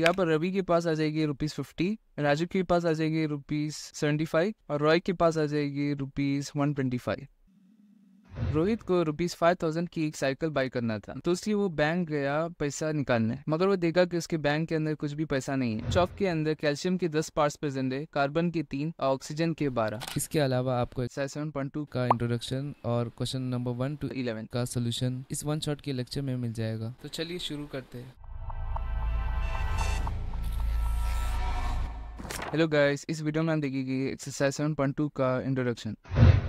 यहाँ पर रवि के पास आ जाएगी रुपीज फिफ्टी राजू के पास आ जाएगी रुपीज सेवेंटी फाइव और रॉय के पास आ जाएगी rupees one twenty five Rohit को रुपीज फाइव थाउजेंड की एक साइकिल बाई करना था तो इसलिए वो बैंक गया पैसा निकालने मगर वो देखा कि उसके बैंक के अंदर कुछ भी पैसा नहीं है चौक के अंदर कैल्शियम के दस पार्ट्स प्रेजेंट है कार्बन के तीन और ऑक्सीजन के बारह इसके अलावा आपको सेवन पॉइंट टू का इंट्रोडक्शन और question number one two eleven का सोल्यूशन इस वन शॉट के लेक्चर में मिल जाएगा तो चलिए शुरू करते हैं हेलो गाइस इस वीडियो में हम देखेंगे एक्सरसाइज 7.2 का इंट्रोडक्शन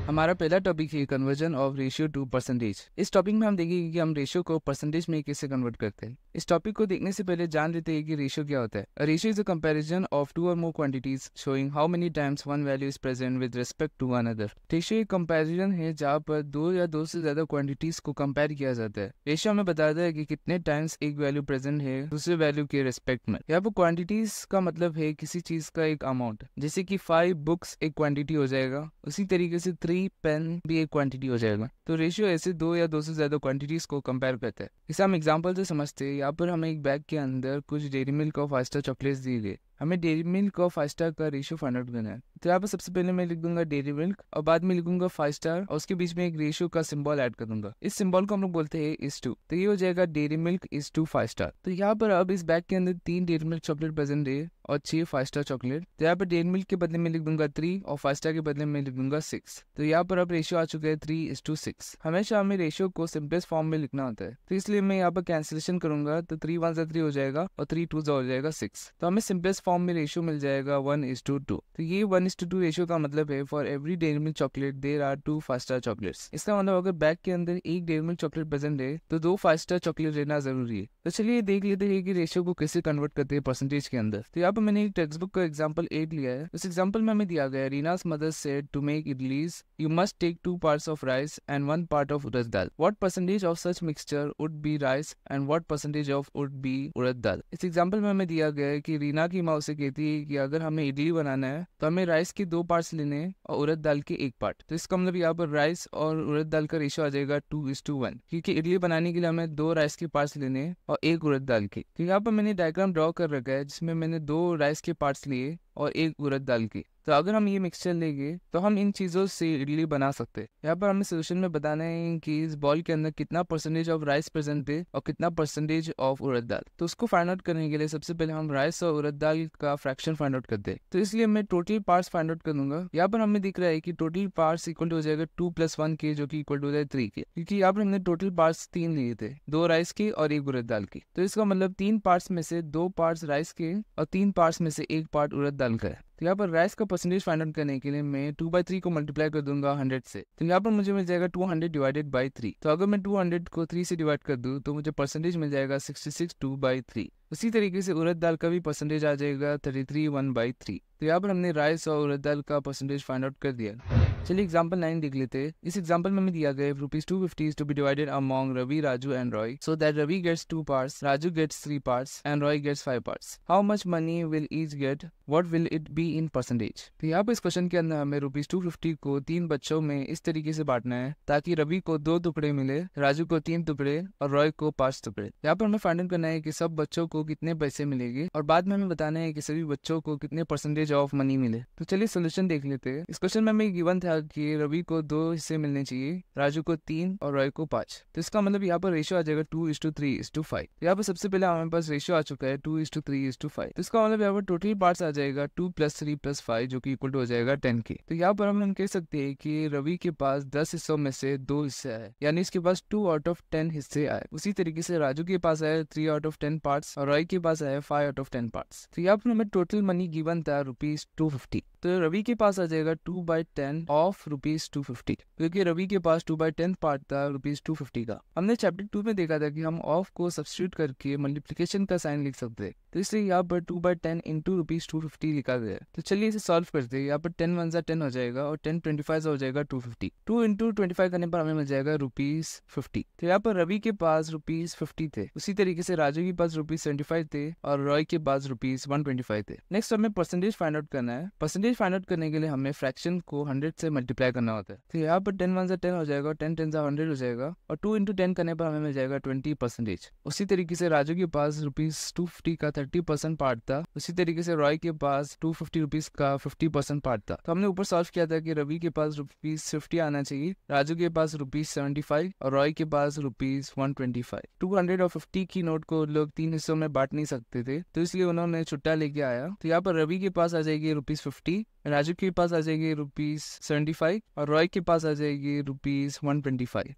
हमारा पहला टॉपिक है conversion of ratio to percentage इस टॉपिक में हम देखेंगे कि हम रेशियो को परसेंटेज में कैसे कन्वर्ट करते हैं इस टॉपिक को देखने से पहले जान लेते हैं कि रेशियो क्या होता है ratio is a comparison of two or more quantities showing how many times one value is present with respect to one other ratio एक कंपैरिजन है जहाँ पर दो या दो से ज्यादा क्वांटिटीज को कम्पेयर किया जाता है रेशियो हमें बताता है की कि कितने टाइम्स एक वैल्यू प्रेजेंट है दूसरे वैल्यू के रिस्पेक्ट में यहाँ पर क्वांटिटीज का मतलब है किसी चीज का एक अमाउंट जैसे की फाइव बुक्स एक क्वान्टिटी हो जाएगा उसी तरीके से थ्री कोई पेन भी एक क्वांटिटी हो जाएगा तो रेशियो ऐसे दो या दो से ज्यादा क्वांटिटीज को कंपेयर करता है इसे हम एग्जाम्पल से समझते हैं यहाँ पर हमें एक बैग के अंदर कुछ डेरी मिल्क और फास्टर चॉकलेट्स दिए गए हमें डेयरी मिल्क और फाइव स्टार का रेशियो फाइंड आउट करना है तो यहाँ पर सबसे पहले मैं लिख दूंगा डेयरी मिल्क और बाद में लिखूंगा फाइव स्टार और उसके बीच में एक रेशियो का सिंबल ऐड कर दूंगा इस सिंबल को हम लोग बोलते हैं इस टू तो ये हो जाएगा dairy milk is to five star तो यहाँ पर अब इस बैग के अंदर तीन डेयरी मिल्क चॉकलेट प्रेजेंट है और छह फाइव स्टार चॉकलेट तो यहाँ पर डेयरी मिल्क के बदले में लिख दूंगा थ्री और फाइव स्टार के बदले में लिख दूंगा सिक्स तो यहाँ पर अब रेशियो आ चुका है थ्री इज टू सिक्स हमेशा हमें रेशियो को सिंपलेस्ट फॉर्म में लिखना होता है तो इसलिए मैं यहाँ पर कैंसिलेशन करूंगा तो थ्री वन जो थ्री हो जाएगा और थ्री टू जो हो जाएगा सिक्स तो हमें सिंपलेस्ट फॉर्म में रेशियो मिल जाएगा वन इज टू टू तो ये one is to two ratio का मतलब है for every Dairy Milk chocolate there are two five Star chocolates इसका मतलब अगर बैग के अंदर एक डेरी मिल्क चॉकलेट प्रेजेंट है तो दो फाइव स्टार चॉकलेट रहना जरूरी है तो चलिए देख लेते हैं कि रेशियो को कैसे कन्वर्ट करते हैं परसेंटेज के अंदर तो यहाँ पर मैंने एक टेक्स्ट बुक का एग्जाम्पल एट लिया है उस एग्जाम्पल में हमें दिया गया Reena's mother said to make idlis you must take two parts of rice and one part of urad dal what percentage of such mixture would be rice and what percentage of would be urad dal इस example में हमें दिया गया है कि रीना की माँ उसे कहती है कि अगर हमें इडली बनाना है तो हमें राइस के दो पार्ट्स लेने हैं और उड़द दाल के एक पार्ट तो इसका मतलब यहाँ पर राइस और उड़द दाल का रेशो आ जाएगा टू इज टू वन क्योंकि इडली बनाने के लिए हमें दो राइस के पार्ट्स लेने हैं और एक उड़द दाल के तो यहाँ पर मैंने डायग्राम ड्रॉ कर रखा है जिसमें मैंने दो राइस के पार्ट्स लिए और एक उड़द दाल के तो अगर हम ये मिक्सचर लेंगे तो हम इन चीज़ों से इडली बना सकते हैं यहाँ पर हमें सोल्यूशन में बताना है कि इस बॉल के अंदर कितना परसेंटेज ऑफ राइस प्रेजेंट है और कितना परसेंटेज ऑफ उड़द दाल तो उसको फाइंड आउट करने के लिए सबसे पहले हम राइस और उड़द दाल का फ्रैक्शन फाइंड आउट करते हैं तो इसलिए मैं टोटल पार्ट फाइंड आउट करूंगा यहाँ पर हमें दिख रहा है की टोटल पार्ट इक्वल टू हो जाएगा टू प्लस वन के जो की इक्वल टू हो जाए थ्री के क्योंकि यहाँ पर हमने टोटल पार्ट तीन लिए थे दो राइस के और एक उड़द दाल की तो इसका मतलब तीन पार्ट में से दो पार्ट्स राइस के और तीन पार्ट में से एक पार्ट उड़द दाल का है तो यहाँ पर राइस का परसेंटेज फाइंड आउट करने के लिए मैं टू बाई थ्री को मल्टीप्लाई कर दूंगा हंड्रेड से तो यहाँ पर मुझे मिल जाएगा two hundred divided by three तो अगर मैं टू हंड्रेड को थ्री से डिवाइड कर दूँ तो मुझे परसेंटेज मिल जाएगा sixty six two by three उसी तरीके से उड़द दाल का भी परसेंटेज आ जाएगा thirty three one by three तो यहाँ पर हमने राइस और उड़द दाल का परसेंटेज फाइंड आउट कर दिया चलिए एग्जाम्पल नाइन देख लेते हैं इस एग्जाम्पल में दिया गया rupees two fifty to be divided among Ravi Raju and Roy so that Ravi gets two parts Raju gets three parts and Roy gets five parts how much money will each get what will it be in percentage तो यहाँ पे इस question के अंदर हमें rupees two fifty को तीन बच्चों में इस तरीके से बांटना है ताकि रवि को दो टुकड़े मिले राजू को तीन टुकड़े और रॉय को पांच टुकड़े यहाँ पर हमें फाइंड आउट करना है कि सब बच्चों को कितने पैसे मिलेगी और बाद में हमें बताना है कि सभी बच्चों को कितने परसेंटेज ऑफ मनी मिले तो चलिए सोल्यूशन देख लेते हैं इस क्वेश्चन में हमें गिवन था था कि रवि को दो हिस्से मिलने चाहिए राजू को तीन और रॉय को पांच तो इसका मतलब यहाँ पर रेशियो आ जाएगा two is to three is to five यहाँ पर सबसे पहले हमारे पास रेशियो आ चुका है two is to three is to five तो इसका मतलब यहाँ पर टोटल पार्ट आ जाएगा two plus three plus five जो की इक्वल टू हो जाएगा टेन के तो यहाँ पर हम कह सकते हैं कि रवि के पास दस हिस्सों में से दो हिस्से है यानी इसके पास टू आउट ऑफ टेन हिस्से आए उसी तरीके से राजू के पास आया three out of ten part और रॉय के पास आया five out of ten part तो यहाँ पर हमें टोटल मनी गिवन था रुपीज टू फिफ्टी तो रवि के पास आ जाएगा two by ten of rupees two fifty क्योंकि रवि के पास टू बाई टेन पार्ट था रुपीज टू फिफ्टी का हमने चैप्टर टू में देखा था कि हम ऑफ को सब्सिट्यूट करके मल्टीप्लीकेशन का साइन लिख सकते हैं तो इसलिए यहाँ पर two by ten into rupees two fifty लिखा गया है तो चलिए इसे सॉल्व करते हैं यहाँ पर टेन वन सा टेन हो जाएगा और टेन ट्वेंटी फाइव हो जाएगा two fifty two into twenty five करने पर हमें मिल जाएगा रुपीज़ फिफ्टी तो यहाँ पर रवि के पास रुपीज़ फिफ्टी थे उसी तरीके से राजू के पास रुपीज़ सेवेंटी फाइव थे और रॉय के पास रुपीज़ वन ट्वेंटी फाइव थे नेक्स्ट हमें परसेंटेज फाइंड आउट करना है परसेंटेज फाइंड आउट करने के लिए हमें फ्रैक्शन को हंड्रेड से मल्टीप्लाई करना होता है तो यहाँ पर टेन वन सा टेन हो जाएगा टेन टेन सा हंड्रेड हो जाएगा और टू इंटू टेन करने पर हमें मिल जाएगा ट्वेंटी परसेंटेज उसी तरीके से राजू के पास रुपीज़ टू फिफ्टी का थर्टी परसेंट पार्ट था उसी तरीके से रॉय के पास टू फिफ्टी रुपीज का फिफ्टी परसेंट पार्ट था तो हमने ऊपर सॉल्व किया था कि रवि के पास रुपीज फिफ्टी आना चाहिए राजू के पास रुपीज सेवेंटी फाइव और रॉय के पास rupees one twenty five two hundred और फिफ्टी की नोट को लोग तीन हिस्सों में बांट नहीं सकते थे तो इसलिए उन्होंने छुट्टा लेके आया तो यहाँ पर रवि के पास आ जाएगी रुपीज फिफ्टी राजू के पास आ जाएगी रुपीज सेवेंटी फाइव और रॉय के पास आ जाएगी रुपीज वन ट्वेंटी फाइव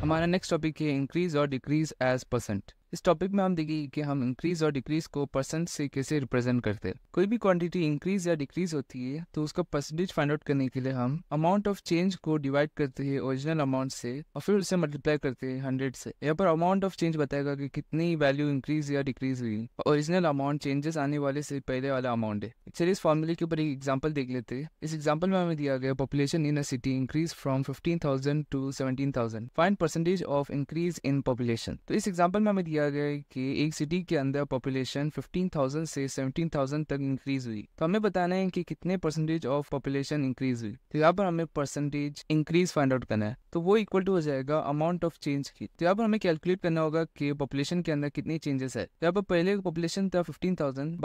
हमारा नेक्स्ट टॉपिक है इंक्रीज और डिक्रीज एज परसेंट इस टॉपिक में हम देखेंगे कि हम इंक्रीज और डिक्रीज को परसेंट से कैसे रिप्रेजेंट करते हैं कोई भी क्वांटिटी इंक्रीज या डिक्रीज होती है तो उसका परसेंटेज फाइंड आउट करने के लिए हम अमाउंट ऑफ चेंज को डिवाइड करते हैं ओरिजिनल अमाउंट से और फिर उसे मल्टीप्लाई करते हैं हंड्रेड से यहाँ पर अमाउंट ऑफ चेंज बताएगा कि कितनी वैल्यू इंक्रीज या डिक्रीज हुई ओरिजिनल अमाउंट चेंजेस आने वाले से पहले वाला अमाउंट है चलिए इस फॉर्मूले के ऊपर एक एग्जाम्पल देख लेते हैं इस एग्जाम्पल में हमें दिया गया population in a city increase from fifteen thousand to seventeen thousand find percentage of increase in population तो इस एग्जाम्पल में हमें दिया किया गया कि एक सिटी के अंदर पॉपुलेशन 15,000 से 17,000 तक इंक्रीज हुई तो हमें बताना है कि कितने परसेंटेज ऑफ पॉपुलेशन इंक्रीज हुई तो यहाँ पर हमें परसेंटेज इंक्रीज फाइंड आउट करना है तो वो इक्वल टू हो जाएगा अमाउंट ऑफ चेंज की तो यहाँ पर हमें कैलकुलेट करना होगा कि पॉपुलेशन के अंदर कितने चेंजेस है यहाँ पर पहले पॉपुलेशन था फिफ्टीन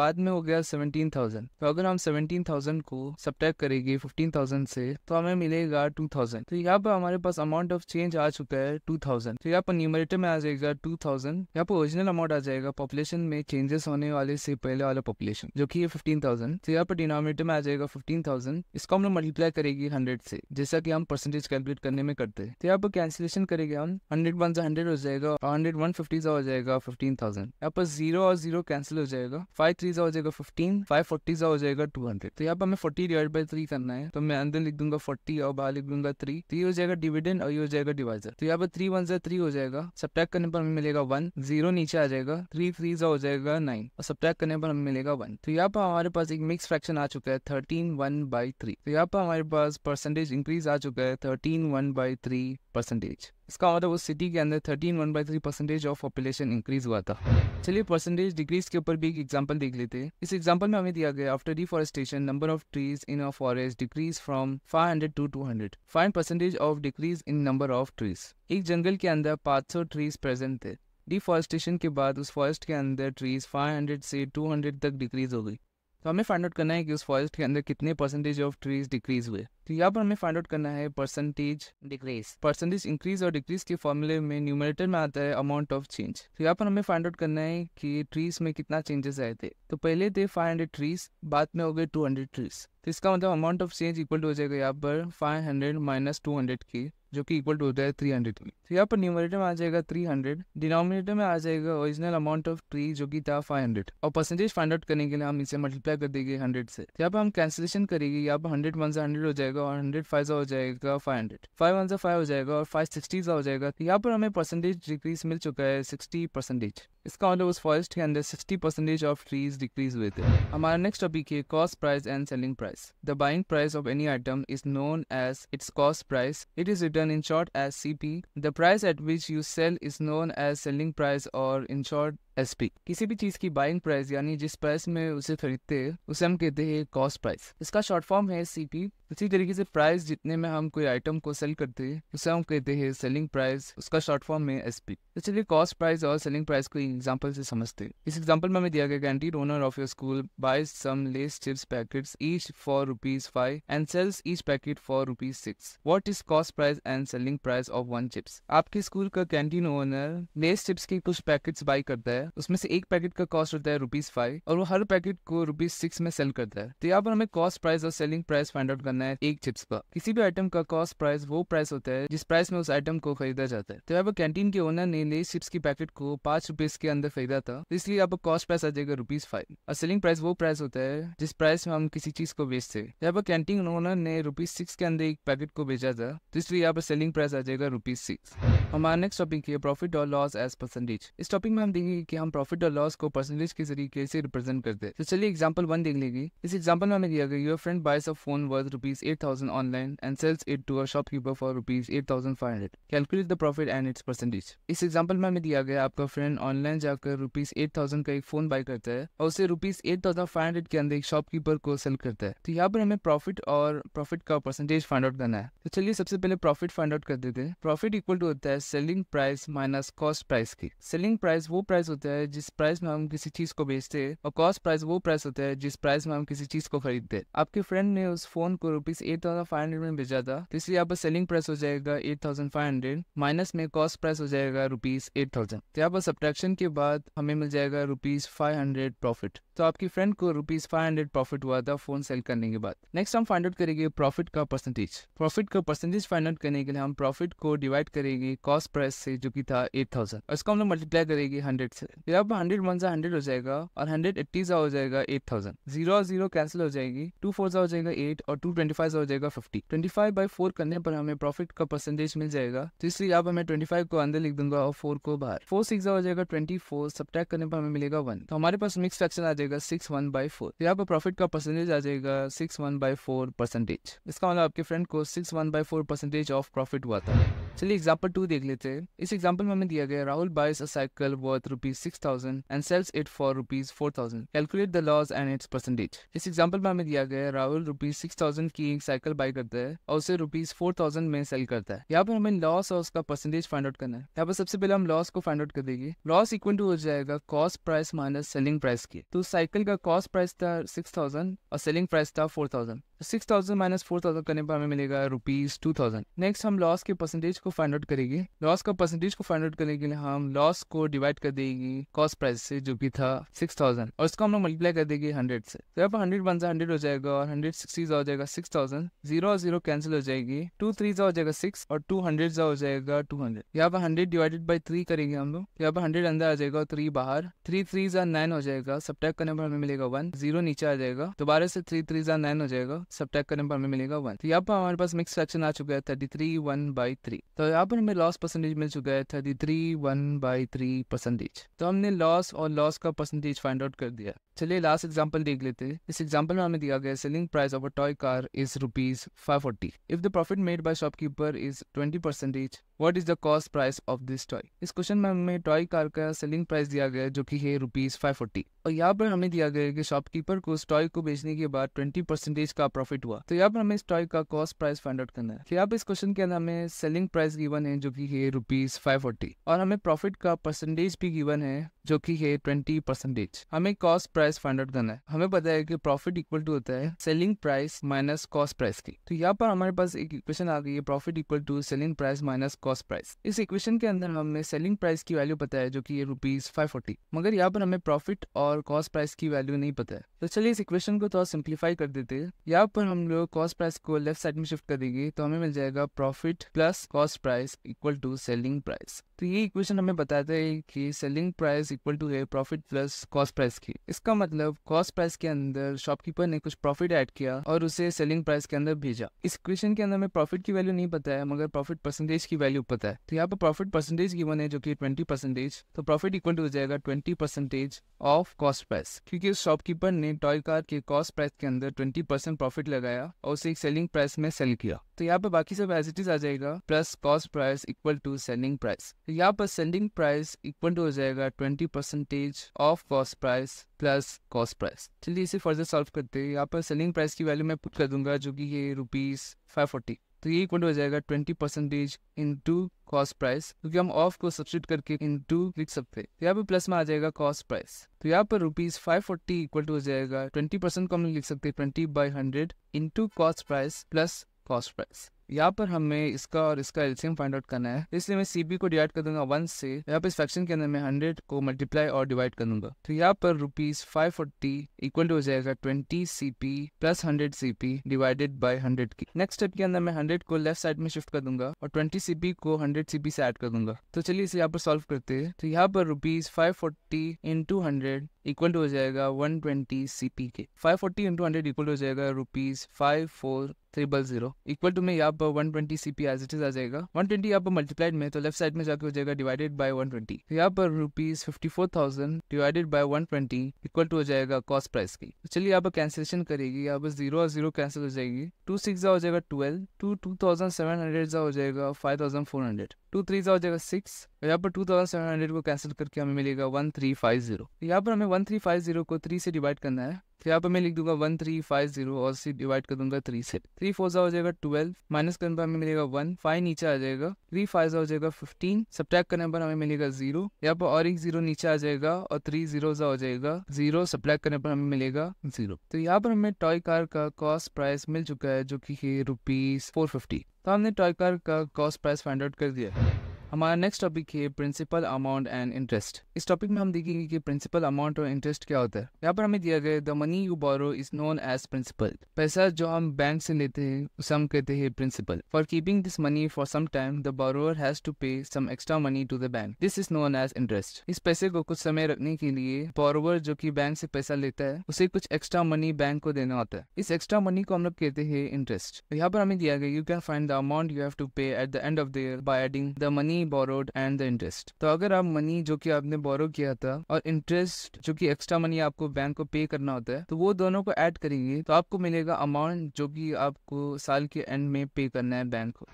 बाद में हो गया सेवनटीन तो अगर हम सेवनटीन को सब्ट्रैक्ट करेंगे 15,000 से तो हमें मिलेगा टू तो यहाँ पर हमारे पास अमाउंट ऑफ चेंज आ चुका है टू तो यहाँ पर न्यूमरेटर में आ जाएगा टू थाउजेंड यहाँ पर ओरिजिनल अमाउंट आ जाएगा पॉपुलेशन में चेंजेस होने वाले से पहले वाला पॉपुलेशन जो कि फिफ्टीन थाउजेंड तो यहाँ पर डिनोमिनेटर में आ जाएगा फिफ्टीन थाउजेंड इसको हम लोग मल्टीप्लाई करेगी हंड्रेड से जैसा कि हम परसेंटेज कैलकुलेट करने में करते हैं तो यहाँ पर कैंसिलेशन करेंगे हम हंड्रेड वन से हंड्रेड हो जाएगा और हंड्रेड वन फिफ्टी से हो जाएगा फिफ्टीन थाउजेंड यहाँ पर जीरो और जीरो कैंसिल हो जाएगा फाइव थ्री से हो जाएगा फिफ्टीन फाइव फोर्टी से हो जाएगा टू हंड्रेड तो यहाँ पर हमें फोर्टी डिवाइड बाई थ्री करना है तो मैं अंदर लिख दूंगा फोर्टी और बाहर लिख दूंगा थ्री थ्री हो जाएगा डिविडेंड और ये हो जाएगा डिवाइजर तो यहाँ पर थ्री वन से थ्री हो जाएगा सब्ट्रैक्ट करने पर हमें मिलेगा वन जीरो नीचे आ जाएगा थ्री थ्री हो जाएगा नाइन और सब करने पर हमें मिलेगा वन तो यहाँ पर हमारे पास एक मिक्स फ्रैक्शन आ चुका है थर्टीन वन बाई थ्री तो यहाँ पर हमारे पास परसेंटेज इंक्रीज आ चुका है thirteen one by three percentage इसका मतलब उस सिटी के अंदर thirteen one by three percentage of population increase हुआ था चलिए परसेंटेज डिक्रीज के ऊपर भी एक एग्जाम्पल देख लेते हैं इस एग्जाम्पल में हमें दिया गया after deforestation number of trees in a forest decrease from 500 to 200 फाइव percentage of decrease in number of trees एक जंगल के अंदर 500 ट्रीज प्रेजेंट थे डिफॉरेस्टेशन के बाद उस फॉरेस्ट के अंदर ट्रीज 500 से 200 तक डिक्रीज हो गई तो हमें फाइंड आउट करना है कि उस फॉरेस्ट के अंदर कितने परसेंटेज ऑफ ट्रीज डिक्रीज हुए तो यहाँ पर हमें फाइंड आउट करना है परसेंटेज डिक्रीज परसेंटेज इंक्रीज और डिक्रीज के फॉर्मूले में न्यूमरेटर में आता है अमाउंट ऑफ चेंज तो यहाँ पर हमें फाइंड आउट करना है कि ट्रीज में कितना चेंजेस आए थे तो पहले थे हंड्रेड ट्रीज बाद में हो गए हंड्रेड ट्रीज तो इसका मतलब अमाउंट ऑफ चेंज इक्वल हो जाएगा यहाँ पर five hundred minus two hundred की जो कि इक्वल टू होता है थ्री हंड्रेड में तो यहाँ पर न्यूमरेटर में आ जाएगा थ्री हंड्रेड डिनोमिनेटर में आ जाएगा ओरिजिनल अमाउंट ऑफ ट्री जो कि था फाइव हंड्रेड और परसेंटेज फाइंड आउट करने के लिए हम इसे मल्टीप्लाई कर देंगे हंड्रेड से तो यहाँ पर हम कैंसिलेशन करेंगे यहाँ पर हंड्रेड वन सा हंड्रेड हो जाएगा और हंड्रेड फाइव हो जाएगा फाइव हंड्रेड फाइव वन सा फाइव हो जाएगा और फाइव सिक्सटी हो जाएगा तो यहाँ पर हमें परसेंटेज डिक्रीज मिल चुका है सिक्सटी परसेंटेज इसका मतलब उस फॉरेस्ट के अंदर sixty percentage of trees decrease हुए थे हमारा नेक्स्ट टॉपिक है cost price and selling price the buying price of any item is known as its cost price it is written in short as CP. The price at which you sell is known as selling price or in short S P किसी भी चीज की buying price यानी जिस price में उसे खरीदते हैं उसे हम कहते हैं कॉस्ट प्राइस इसका शॉर्ट फॉर्म है सी पी उसी तरीके से प्राइस जितने में हम कोई आइटम को सेल करते हैं उसे हम कहते हैं सेलिंग प्राइस उसका शॉर्ट फॉर्म है एस पी तो चलिए कॉस्ट प्राइस और सेलिंग प्राइस को एग्जाम्पल से समझते हैं इस एग्जाम्पल में हमें दिया गया canteen owner of your school buys some Lay's chips packet each for rupees five and sells each packet for rupees six what is cost price and selling price of one chips आपके school का canteen owner Lay's chips के कुछ packets by करता है है उसमें से एक पैकेट का कॉस्ट होता है रुपीज फाइव और वो हर पैकेट को रुपीज सिक्स में सेल करता है तो यहाँ पर हमें कॉस्ट प्राइस और सेलिंग प्राइस फाइंड आउट करना है एक चिप्स का किसी भी आइटम का कॉस्ट प्राइस वो प्राइस होता है जिस प्राइस में उस आइटम को खरीदा जाता है तो यहाँ पर कैंटीन के ओनर ने लेस चिप्स की पैकेट को पांच रुपीज के अंदर खरीदा था इसलिए यहाँ पर कॉस्ट प्राइस आ जाएगा रुपीज फाइव और सेलिंग प्राइस वो प्राइस होता है जिस प्राइस में हम किसी चीज को बेचते हैं यहाँ पर कैंटीन ओनर ने रुपीज सिक्स के अंदर एक पैकेट को बेचा था तो इसलिए यहाँ पर सेलिंग प्राइस आ जाएगा रुपीज सिक्स हमारा नेक्स्ट टॉपिक है प्रॉफिट और लॉस एज परसेंटेज इस टॉपिक में हम देखेंगे कि हम प्रॉफिट और लॉस को परसेंटेज के तरीके से रिप्रेजेंट करते हैं तो चलिए एग्जाम्पल वन देख लेगी इस एग्जाम्पल में हमें दिया गया your friend buys a phone worth rupees eight thousand online and sells it to a shopkeeper for rupees eight thousand five hundred calculate the profit and its percentage इस example में हमें दिया गया आपका फ्रेंड ऑनलाइन जाकर rupees eight thousand का एक phone buy करता है और उसे rupees eight thousand five hundred के अंदर एक शॉपकीपर को सेल करता है तो यहाँ पर हमें प्रॉफिट और प्रॉफिट का परसेंटेज फाइंड आउट करना है तो चलिए सबसे पहले प्रॉफिट फाइंड आउट कर देते हैं प्रॉफिट इक्वल टू होता है selling price minus cost price की सेलिंग प्राइस वो प्राइस होता होता है जिस प्राइस में हम किसी चीज को बेचते हैं और कॉस्ट प्राइस वो प्राइस होता है जिस प्राइस में हम किसी चीज को खरीदते आपके फ्रेंड ने उस फोन को rupees eight thousand five hundred में भेजा था तो इसलिए आपका सेलिंग प्राइस हो जाएगा eight thousand five hundred minus में कॉस्ट प्राइस हो जाएगा रुपीज एट थाउजेंड तो यहाँ पर सब्ट्रैक्शन के बाद हमें मिल जाएगा रुपीज फाइव हंड्रेड प्रॉफिट तो आपकी फ्रेंड को रुपीज फाइव हंड्रेड प्रॉफिट हुआ था फोन सेल करने के बाद नेक्स्ट हम फाइंड आउट करेंगे प्रॉफिट का परसेंटेज प्रॉफिट का परसेंटेज फाइंड आउट करने के लिए हम प्रॉफिट को डिवाइड करेंगे कॉस्ट प्राइस से जो कि था एट थाउजेंड इसको हम लोग मल्टीप्लाई करेंगे हंड्रेड से फिर अब हंड्रेड वन सा हंड्रेड हो जाएगा और हंड्रेड एट्टी सा हो जाएगा एट थाउजेंड जीरो और जीरो कैंसिल हो जाएगी टू फोर सा हो जाएगा एट और टू ट्वेंटी फाइव सा हो जाएगा fifty twenty five by four करने पर हमें प्रॉफिट का परसेंटेज मिल जाएगा तो इसलिए अब हमें ट्वेंटी फाइव को अंदर लिख दूंगा और फोर को बाहर फोर सिक्स हो जाएगा ट्वेंटी फोर सब्ट्रैक करने पर हमें मिलेगा वन तो हमारे पास मिक्स फ्रैक्शन आ जाएगा सिक्स वन बाई फोर यहाँ पर प्रॉफिट का परसेंटेज आ जाएगा six one by four percentage इसका मतलब आपके फ्रेंड को six one by four percentage of profit हुआ था चलिए एग्जाम्पल टू देख लेते हैं इस एग्जाम्पल में हमें दिया गया Rahul buys a cycle worth rupees and sells it for rupees four thousand calculate the loss and its percentage इस एग्जांपल में हमें दिया गया राहुल रुपीज सिक्स थाउजेंड की एक साइकिल बाय करता है और उसे रुपीज फोर थाउजेंड में सेल करता है यहाँ पर हमें लॉस और उसका परसेंटेज फाइंड आउट करना है यहाँ पर सबसे पहले हम लॉस को फाइंड आउट कर देंगे लॉस इक्वल टू हो जाएगा cost price minus selling price की तो साइकिल का कॉस्ट प्राइस था सिक्स थाउजेंड और सेलिंग प्राइस था four thousand six thousand minus four thousand करने पर हमें मिलेगा रुपीज टू थाउजेंड नेक्स्ट हम लॉस के परसेंटेज को फाइंड आउट करेंगे लॉस का परसेंटेज को फाइंड आउट करने के लिए हम लॉस को डिवाइड कर देंगे एंड कॉस्ट प्राइस से जो भी था सिक्स थाउजेंड और इसको हम लोग मल्टीप्लाई कर देंगे हंड्रेड से तो यहाँ पर हंड्रेड वन से हंड्रेड हो जाएगा और हंड्रेड सिक्सटी हो जाएगा सिक्स थाउजेंड जीरो और जीरो कैंसिल हो जाएगी टू थ्री हो जाएगा सिक्स और टू हंड्रेड हो जाएगा टू हंड्रेड यहाँ पर हंड्रेड डिवाइडेड बाई थ्री करेंगे हम लोग यहाँ पर हंड्रेड अंदर आ जाएगा और थ्री बाहर थ्री थ्री जार नाइन हो जाएगा सब करने पर हमें मिलेगा वन जीरो नीचे आ जाएगा दोबारा से थ्री थ्री जार नाइन हो जाएगा सब करने पर हमें मिलेगा वन तो यहाँ पर हमारे पास मिक्स फ्रैक्शन आ चुका है thirty three one by three तो यहाँ पर हमें लॉस परसेंटेज मिल चुका है thirty three one by three percentage तो हमने लॉस और लॉस का परसेंटेज फाइंड आउट कर दिया चलिए लास्ट एग्जांपल देख लेते हैं इस एग्जांपल में हमें दिया गया selling price of a toy car is rupees five forty if the profit made by shopkeeper is twenty percentage what is the cost price of this toy इस क्वेश्चन में हमें टॉय कार का selling price दिया गया जो की है rupees five forty और यहाँ पर हमें दिया गया कि शॉपकीपर को उस टॉय को बेचने के बाद ट्वेंटी परसेंटेज का प्रॉफिट हुआ तो यहाँ पर हमें इस टॉय का कॉस्ट प्राइस फाइंड आउट करना है तो यहाँ पर इस क्वेश्चन के अंदर हमें सेलिंग प्राइस गिवन है जो की है रुपीज फाइव फोर्टी और हमें प्रॉफिट का परसेंटेज भी गिवन है हैं जो कि है ट्वेंटी परसेंटेज हमें कॉस्ट प्राइस फाइंड आउट करना है हमें पता है कि प्रॉफिट इक्वल टू होता है selling price minus cost price की तो यहाँ पर हमारे पास एक इक्वेशन आ गई है profit equal to selling price minus cost price इस इक्वेशन के अंदर हमें सेलिंग प्राइस की वैल्यू पता है जो की रुपीज फाइव फोर्टी मगर यहाँ पर हमें प्रॉफिट और कॉस्ट प्राइस की वैल्यू नहीं पता है तो चलिए इस इक्वेशन को थोड़ा सिंप्लीफाई कर देते हैं यहाँ पर हम लोग कॉस्ट प्राइस को लेफ्ट साइड में शिफ्ट कर देंगे तो हमें मिल जाएगा profit plus cost price equal to selling price तो ये इक्वेशन हमें बताता है कि selling selling price equal to है प्रॉफिट प्लस कॉस्ट प्राइस की इसका मतलब कॉस्ट प्राइस के अंदर शॉपकीपर ने कुछ प्रॉफिट ऐड किया और उसे सेलिंग प्राइस के अंदर भेजा इस क्वेश्चन के अंदर हमें प्रॉफिट की वैल्यू नहीं पता है मगर प्रॉफिट परसेंटेज की वैल्यू पता है तो यहाँ पर प्रॉफिट परसेंटेज की है जो की ट्वेंटी परसेंटेज तो प्रॉफिट इक्वल टू हो जाएगा twenty percentage of cost price क्योंकि शॉपकीपर ने टॉय कार के कॉस्ट प्राइस के अंदर ट्वेंटी परसेंट प्रॉफिट लगाया और उसे एक सेलिंग प्राइस में सेल किया तो यहाँ पे बाकी सब एज इट इज आ जाएगा plus cost price equal to selling price यहाँ पर सेलिंग प्राइस इक्वल टू हो जाएगा जाएगा twenty percentage of cost price plus cost price चलिए इसे फर्दर सॉल्व करते हैं यहाँ पर सेलिंग प्राइस की वैल्यू मैं पुट कर दूंगा जो कि ये रुपीज़ फाइव फोर्टी तो ये इक्वल हो जाएगा twenty percentage into cost price क्योंकि हम ऑफ को सब्सिट करके इन टू लिख सकते हैं तो यहाँ पर प्लस में आ जाएगा कॉस्ट प्राइस तो यहाँ पर rupees five forty equal to हो जाएगा ट्वेंटी परसेंट को हम लिख सकते हैं twenty by hundred into cost price plus cost price यहाँ पर हमें इसका और इसका एल्सियम फाइंड आउट करना है इसलिए मैं सीबी को डिवाइड कर दूंगा वन से यहाँ पर इस फ्रैक्शन के अंदर मैं हंड्रेड को मल्टीप्लाई और डिवाइड कर दूंगा तो यहाँ पर rupees five forty equal to हो जाएगा twenty CP plus hundred CP divided by hundred की नेक्स्ट स्टेप के अंदर मैं हंड्रेड को लेफ्ट साइड में शिफ्ट कर दूंगा और ट्वेंटी सीपी को हंड्रेड सीपी से एड कर दूंगा तो चलिए इसे यहाँ पर सॉल्व करते हैं तो यहाँ पर rupees five forty into hundred equal to हो जाएगा 120 ट्वेंटी सी पी के five forty into hundred equal हो जाएगा rupees five four triple zero equal to में यहाँ पर one twenty C P as it is आ जाएगा वन ट्वेंटी यहाँ पर मल्टीप्लाइड में तो लेफ्ट साइड में जाकर हो जाएगा डिवाइडेड बाय वन ट्वेंटी यहाँ पर rupees fifty four thousand divided by one twenty equal to हो जाएगा कॉस्ट प्राइस की तो चलिए यहाँ पर कैंसिलेशन करेगी यहाँ पर जीरो और जीरो कैंसिल हो जाएगी टू सिक्स हो जाएगा twelve two two thousand seven hundred हो जाएगा five thousand four hundred two three हो जाएगा सिक्स तो यहाँ पर टू थाउजेंड सेवन हंड्रेड को कैंसिल करके हमें मिलेगा वन थ्री फाइव जीरो यहाँ पर हमें वन थ्री फाइव जीरो को थ्री से डिवाइड करना है तो यहाँ पर मैं लिख दूंगा वन थ्री फाइव जीरो और सी डिवाइड कर दूंगा थ्री से थ्री फोर हो जाएगा ट्वेल्व माइनस करने पर हमें मिलेगा वन फाइव नीचे आ जाएगा थ्री फाइव हो जाएगा फिफ्टीन सब्टैक करने पर हमें मिलेगा जीरो यहाँ पर और एक जीरो नीचे आ जाएगा और थ्री जीरो हो जाएगा जीरो सब्टैक करने पर हमें मिलेगा जीरो तो यहाँ पर हमें टॉय कार का कॉस्ट प्राइस मिल चुका है जो की है रुपीज फोर फिफ्टी तो हमने टॉय कार का कॉस्ट प्राइस फाइंड आउट कर दिया हमारा नेक्स्ट टॉपिक है प्रिंसिपल अमाउंट एंड इंटरेस्ट इस टॉपिक में हम देखेंगे कि प्रिंसिपल अमाउंट और इंटरेस्ट क्या होता है यहाँ पर हमें दिया गया the money you borrow is known as principal पैसा जो हम बैंक से लेते हैं उसे हम कहते हैं principal for keeping this money for some time the borrower has to pay some extra money to the bank this is known as interest इस पैसे को कुछ समय रखने के लिए बोरोवर जो की बैंक से पैसा लेता है उसे कुछ एक्स्ट्रा मनी बैंक को देना होता है इस एक्स्ट्रा मनी को हम लोग कहते हैं इंटरेस्ट यहाँ पर हमें दिया गया you can find the amount you have to pay at the end of the year by adding the money money borrowed and the interest तो अगर आप मनी जो कि आपने बोरो किया था और इंटरेस्ट जो कि एक्स्ट्रा मनी आपको बैंक को पे करना होता है तो वो दोनों को ऐड करेंगे तो आपको मिलेगा अमाउंट जो कि आपको साल के एंड में पे करना है बैंक को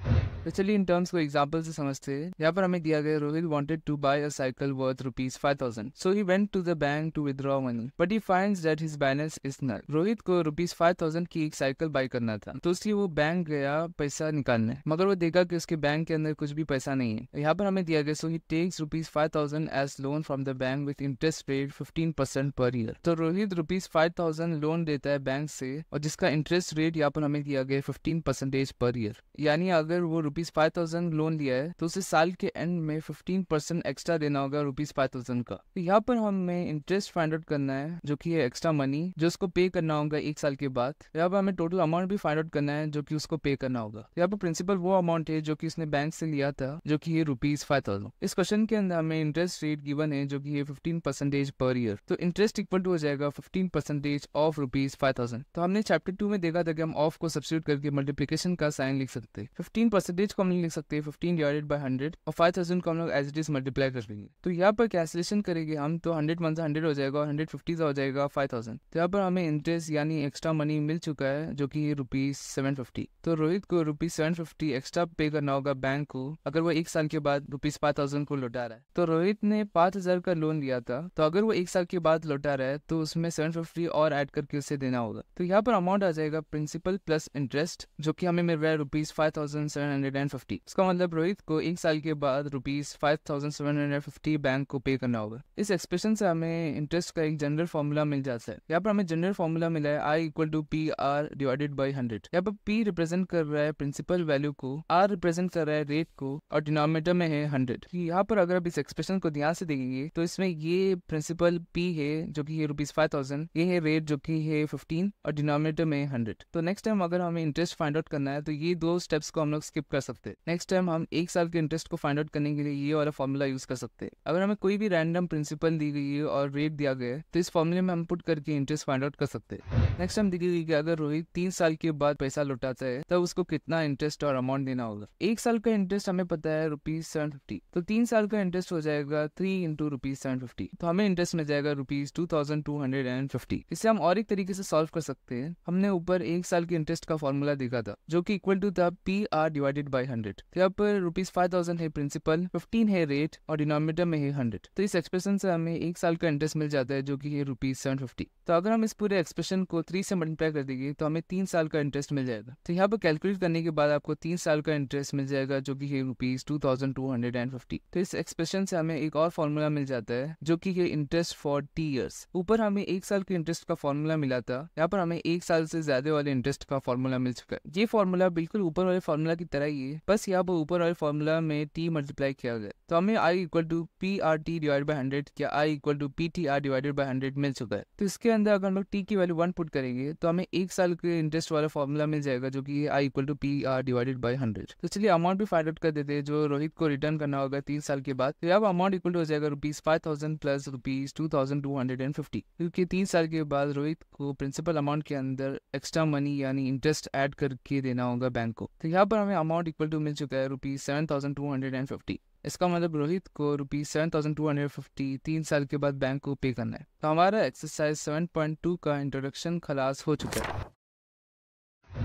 तो चलिए इन टर्म्स को एग्जाम्पल से समझते हैं यहाँ पर हमें दिया गया Rohit wanted to buy a cycle worth rupees five thousand so he went to the bank to withdraw money but he find that his balance is null Rohit को रुपीज फाइव थाउजेंड की एक साइकिल बाय करना था तो उसकी वो bank गया पैसा निकालने मगर वो देखा कि उसके बैंक के अंदर कुछ भी पैसा नहीं है तो यहाँ पर हमें दिया गया so he takes rupees five thousand as loan from the bank with interest rate fifteen percent per year तो Rohit rupees five thousand loan देता है बैंक से और जिसका इंटरेस्ट रेट यहाँ पर हमें दिया गया फिफ्टीन परसेंटेज पर ईयर यानी अगर वो रुपीज फाइव थाउजेंड लोन लिया है तो उसे साल के एंड में फिफ्टीन परसेंट एक्स्ट्रा देना होगा रुपीज फाइव थाउजेंड का तो यहाँ पर हमें इंटरेस्ट फाइंड आउट करना है जो की है एक्स्ट्रा मनी जो उसको पे करना होगा एक साल के बाद तो यहाँ पर हमें टोटल अमाउंट भी फाइंड आउट करना है जो की उसको पे करना होगा तो यहाँ पर प्रिंसिपल वो अमाउंट है जो की उसने बैंक से लिया था जो की है रुपीज फाइव थाउजेंड इस क्वेश्चन के अंदर हमें इंटरेस्ट रेट गिवन है जो की है फिफ्टीन परसेंटेज पर ईयर तो इंटरेस्ट इक्वल टू हो जाएगा fifteen percentage of rupees five thousand तो हमने चैप्टर टू में देखा था कि हम ऑफ को सब्सिट्यूट करके मल्टीप्लीकेशन का साइन लिख सकते हैं फिफ्टीन परसेंट एवरेज को हम लिख सकते हैं 15 डिवाइडेड बाय 100 और 5000 थाउजेंड को हम लोग एज इट इज मल्टीप्लाई कर लेंगे तो यहाँ पर कैलकुलेशन करेंगे हम तो 100 वन से हंड्रेड हो जाएगा और हंड्रेड फिफ्टी हो जाएगा 5000 तो यहाँ पर हमें इंटरेस्ट यानी एक्स्ट्रा मनी मिल चुका है जो कि रुपीज सेवन तो रोहित को रुपीज सेवन एक्स्ट्रा पे करना होगा बैंक को अगर वो एक साल के बाद रुपीज को लौटा रहा है तो रोहित ने पांच का लोन लिया था तो अगर वो एक साल के बाद लौटा रहा है तो उसमें सेवन और एड करके उसे देना होगा तो यहाँ पर अमाउंट आ जाएगा प्रिंसिपल प्लस इंटरेस्ट जो की हमें मिल रहा है rupees five thousand seven hundred hundred and fifty इसका मतलब रोहित को एक साल के बाद rupees five thousand seven hundred fifty bank को पे करना होगा इस एक्सप्रेशन से हमें इंटरेस्ट का एक जनरल फॉर्मूला मिल जाता है यहाँ पर हमें जनरल फॉर्मूला मिला है I equal to P R divided by hundred यहाँ पर पी रिप्रेजेंट कर रहा है प्रिंसिपल वैल्यू को आर रिप्रेजेंट कर रहा है रेट को और डिनोमीटर में है हंड्रेड यहाँ पर अगर आप इस एक्सप्रेशन को ध्यान से देखेंगे तो इसमें ये प्रिंसिपल पी है जो की है रुपीज फाइव थाउजेंड ये है रेट जो की है फिफ्टीन और डिनोमीटर में हंड्रेड तो नेक्स्ट टाइम अगर हमें इंटरेस्ट फाइंड आउट करना है तो ये दो स्टेप्स को हम लोग स्किप कर कर सकते नेक्स्ट टाइम हम एक साल के इंटरेस्ट को फाइंड आउट करने के लिए ये वाला फॉर्मूला यूज कर सकते हैं अगर हमें कोई भी रैंडम प्रिंसिपल दी गई है और रेट दिया गया है तो इस फॉर्मूले में हम पुट करके इंटरेस्ट फाइंड आउट कर सकते हैं नेक्स्ट टाइम गई कि अगर रोहित तीन साल के बाद पैसा लुटाता है तो उसको कितना इंटरेस्ट और अमाउंट देना होगा एक साल का इंटरेस्ट हमें पता है रुपीज सेवन फिफ्टी तो तीन साल का इंटरेस्ट हो जाएगा three into rupees seven fifty तो हमें इंटरेस्ट मिल जाएगा rupees two thousand two hundred and fifty इसे हम और एक तरीके से सॉल्व कर सकते हैं हमने ऊपर एक साल के इंटरेस्ट का फॉर्मूला देखा था जो की इक्वल टू था P R divided divided by hundred तो यहाँ पर रुपीज फाइव थाउजेंड है प्रिंसिपल फिफ्टीन है रेट और डिनोमिनेटर में है हंड्रेड तो इस एक्सप्रेशन से हमें एक साल का इंटरेस्ट मिल जाता है जो कि है रुपीज सेवन फिफ्टी तो अगर हम इस पूरे एक्सप्रेशन को थ्री से मल्टीप्लाई कर देंगे तो हमें तीन साल का इंटरेस्ट मिल जाएगा तो यहाँ पर कैलकुलेट करने के बाद आपको तीन साल का इंटरेस्ट मिल जाएगा जो की है rupees two thousand two hundred and fifty तो इस एक्सप्रेशन से हमें एक और फॉर्मूला मिल जाता है जो की है इंटरेस्ट फॉर टी ईयर्स ऊपर हमें एक साल के इंटरेस्ट का फॉर्मूला मिला था यहाँ पर हमें एक साल से ज्यादा वाले इंटरेस्ट का फॉर्मूला मिल चुका है ये फॉर्मूला बिल्कुल ऊपर वाले फॉर्मूला की तरह चाहिए बस यहाँ पर ऊपर वाले फार्मूला में टी मल्टीप्लाई किया गया तो हमें I equal to P R T divide by hundred या I equal to P T R divided by hundred मिल चुका है तो इसके अंदर अगर हम लोग टी की वैल्यू वन पुट करेंगे तो हमें एक साल के इंटरेस्ट वाला फॉर्मूला मिल जाएगा जो कि I equal to P R divided by hundred तो चलिए अमाउंट भी फाइंड आउट कर देते हैं जो रोहित को रिटर्न करना होगा तीन साल के बाद तो अब अमाउंट इक्वल टू हो जाएगा rupees five thousand plus rupees two thousand two hundred and fifty क्योंकि तीन साल के बाद रोहित को प्रिंसिपल अमाउंट के अंदर एक्स्ट्रा मनी यानी इंटरेस्ट एड करके देना होगा बैंक को तो यहाँ पर हमें अमाउंट इक्वल टू मिल चुका है rupees seven thousand two hundred and fifty इसका मतलब रोहित को rupees seven thousand two hundred fifty तीन साल के बाद बैंक को पे करना है तो हमारा एक्सरसाइज सेवन पॉइंट टू का इंट्रोडक्शन खलास हो चुका है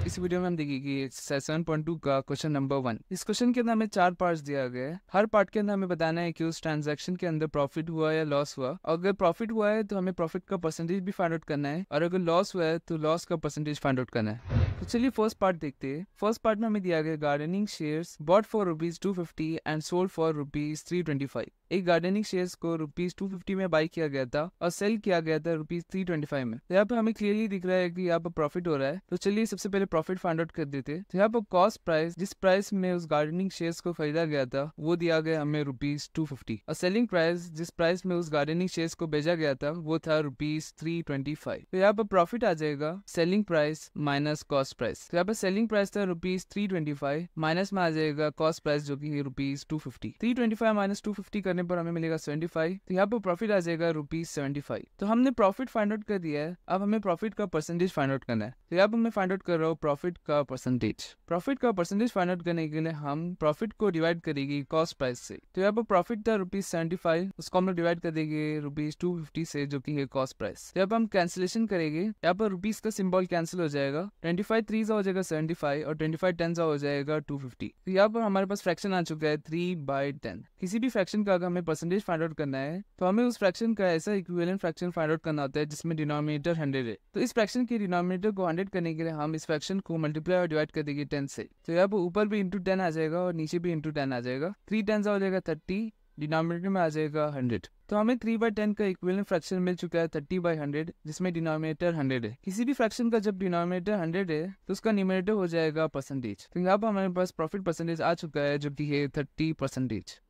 इस वीडियो में हम देखेंगे सेवन पॉइंट टू का क्वेश्चन नंबर वन इस क्वेश्चन के अंदर हमें चार पार्ट दिया गया है हर पार्ट के अंदर हमें बताना है कि उस ट्रांजेक्शन के अंदर प्रॉफिट हुआ या लॉस हुआ और अगर प्रॉफिट हुआ है तो हमें प्रॉफिट का परसेंटेज भी फाइंड आउट करना है और अगर लॉस हुआ है तो लॉस का परसेंटेज फाइंड आउट करना है तो चलिए फर्स्ट पार्ट देखते हैं फर्स्ट पार्ट में हमें दिया गया gardening shares bought for rupees two fifty and sold for rupees three twenty five एक गार्डनिंग शेयर्स को रुपीज टू फिफ्टी में बाई किया गया था और सेल किया गया था रुपीज थ्री ट्वेंटी फाइव में तो यहाँ पे हमें क्लियरली दिख रहा है कि यहाँ पर प्रॉफिट हो रहा है तो चलिए सबसे पहले प्रॉफिट फाइंड आउट कर देते तो यहाँ पर कॉस्ट प्राइस जिस प्राइस में उस गार्डनिंग शेयर्स को खरीदा गया था वो दिया गया हमें रुपीज टू फिफ्टी और सेलिंग प्राइस जिस प्राइस में उस गार्डनिंग शेयर्स को भेजा गया था वो था रुपीज थ्री ट्वेंटी फाइव तो यहाँ पर प्रॉफिट आ जाएगा selling price minus cost price तो यहाँ पर सेलिंग प्राइस था rupees three twenty five minus में आ जाएगा कॉस्ट प्राइस जो की rupees two fifty three twenty five minus two fifty करने करने पर हमें मिलेगा सेवेंटी फाइव तो यहाँ पर प्रॉफिट आ जाएगा रुपीज सेवेंटी फाइव तो हमने प्रॉफिट फाइंड आउट कर दिया है अब हमें प्रॉफिट का परसेंटेज फाइंड आउट करना है तो यहाँ पर मैं फाइंड आउट कर रहा हूँ प्रॉफिट का परसेंटेज प्रॉफिट का परसेंटेज फाइंड आउट करने के लिए हम प्रॉफिट को डिवाइड करेगी कॉस्ट प्राइस से तो यहाँ पर प्रॉफिट था रुपीज सेवेंटी फाइव उसको हम लोग डिवाइड कर देंगे रुपीज टू फिफ्टी से जो की है कॉस्ट प्राइस तो यहाँ पर हम कैंसिलेशन करेंगे यहाँ पर रुपीज का सिम्बॉल कैंसिल हो जाएगा ट्वेंटी फाइव थ्री हो जाएगा सेवेंटी फाइव और ट्वेंटी फाइव टेन हो जाएगा टू फिफ्टी तो यहाँ पर हमारे पास फ्रैक्शन आ चुका है थ्री बाई टेन किसी भी फ्रैक्शन का अगर हमें परसेंटेज फाइंड आउट करना है तो हमें उस फ्रैक्शन का ऐसा इक्विवेलेंट फ्रैक्शन फाइंड आउट करना होता है जिसमें डिनोमिनेटर हंड्रेड है तो इस फ्रैक्शन के डिनोमिनेटर को हंड्रेड करने के लिए हम इस फ्रैक्शन को मल्टीप्लाई और डिवाइड कर देंगे टेन से तो यहाँ ऊपर भी इंटू टेन आ जाएगा और नीचे भी इंटू टेन आ जाएगा थ्री टेन हो जाएगा थर्टी डिनोमिनेटर में आ जाएगा हंड्रेड तो हमें थ्री बाय टेन का इक्विवेलेंट फ्रैक्शन मिल चुका है थर्टी बाई हंड्रेड जिसमें डिनोमिनेटर हंड्रेड है किसी भी फ्रैक्शन का जब डिनोमिनेटर हंड्रेड है तो उसका न्यूमिनेटर हो जाएगा परसेंटेज तो यहाँ पर हमारे पास प्रॉफिट परसेंटेज आ चुका है जो कि है थर्टी परसेंटेज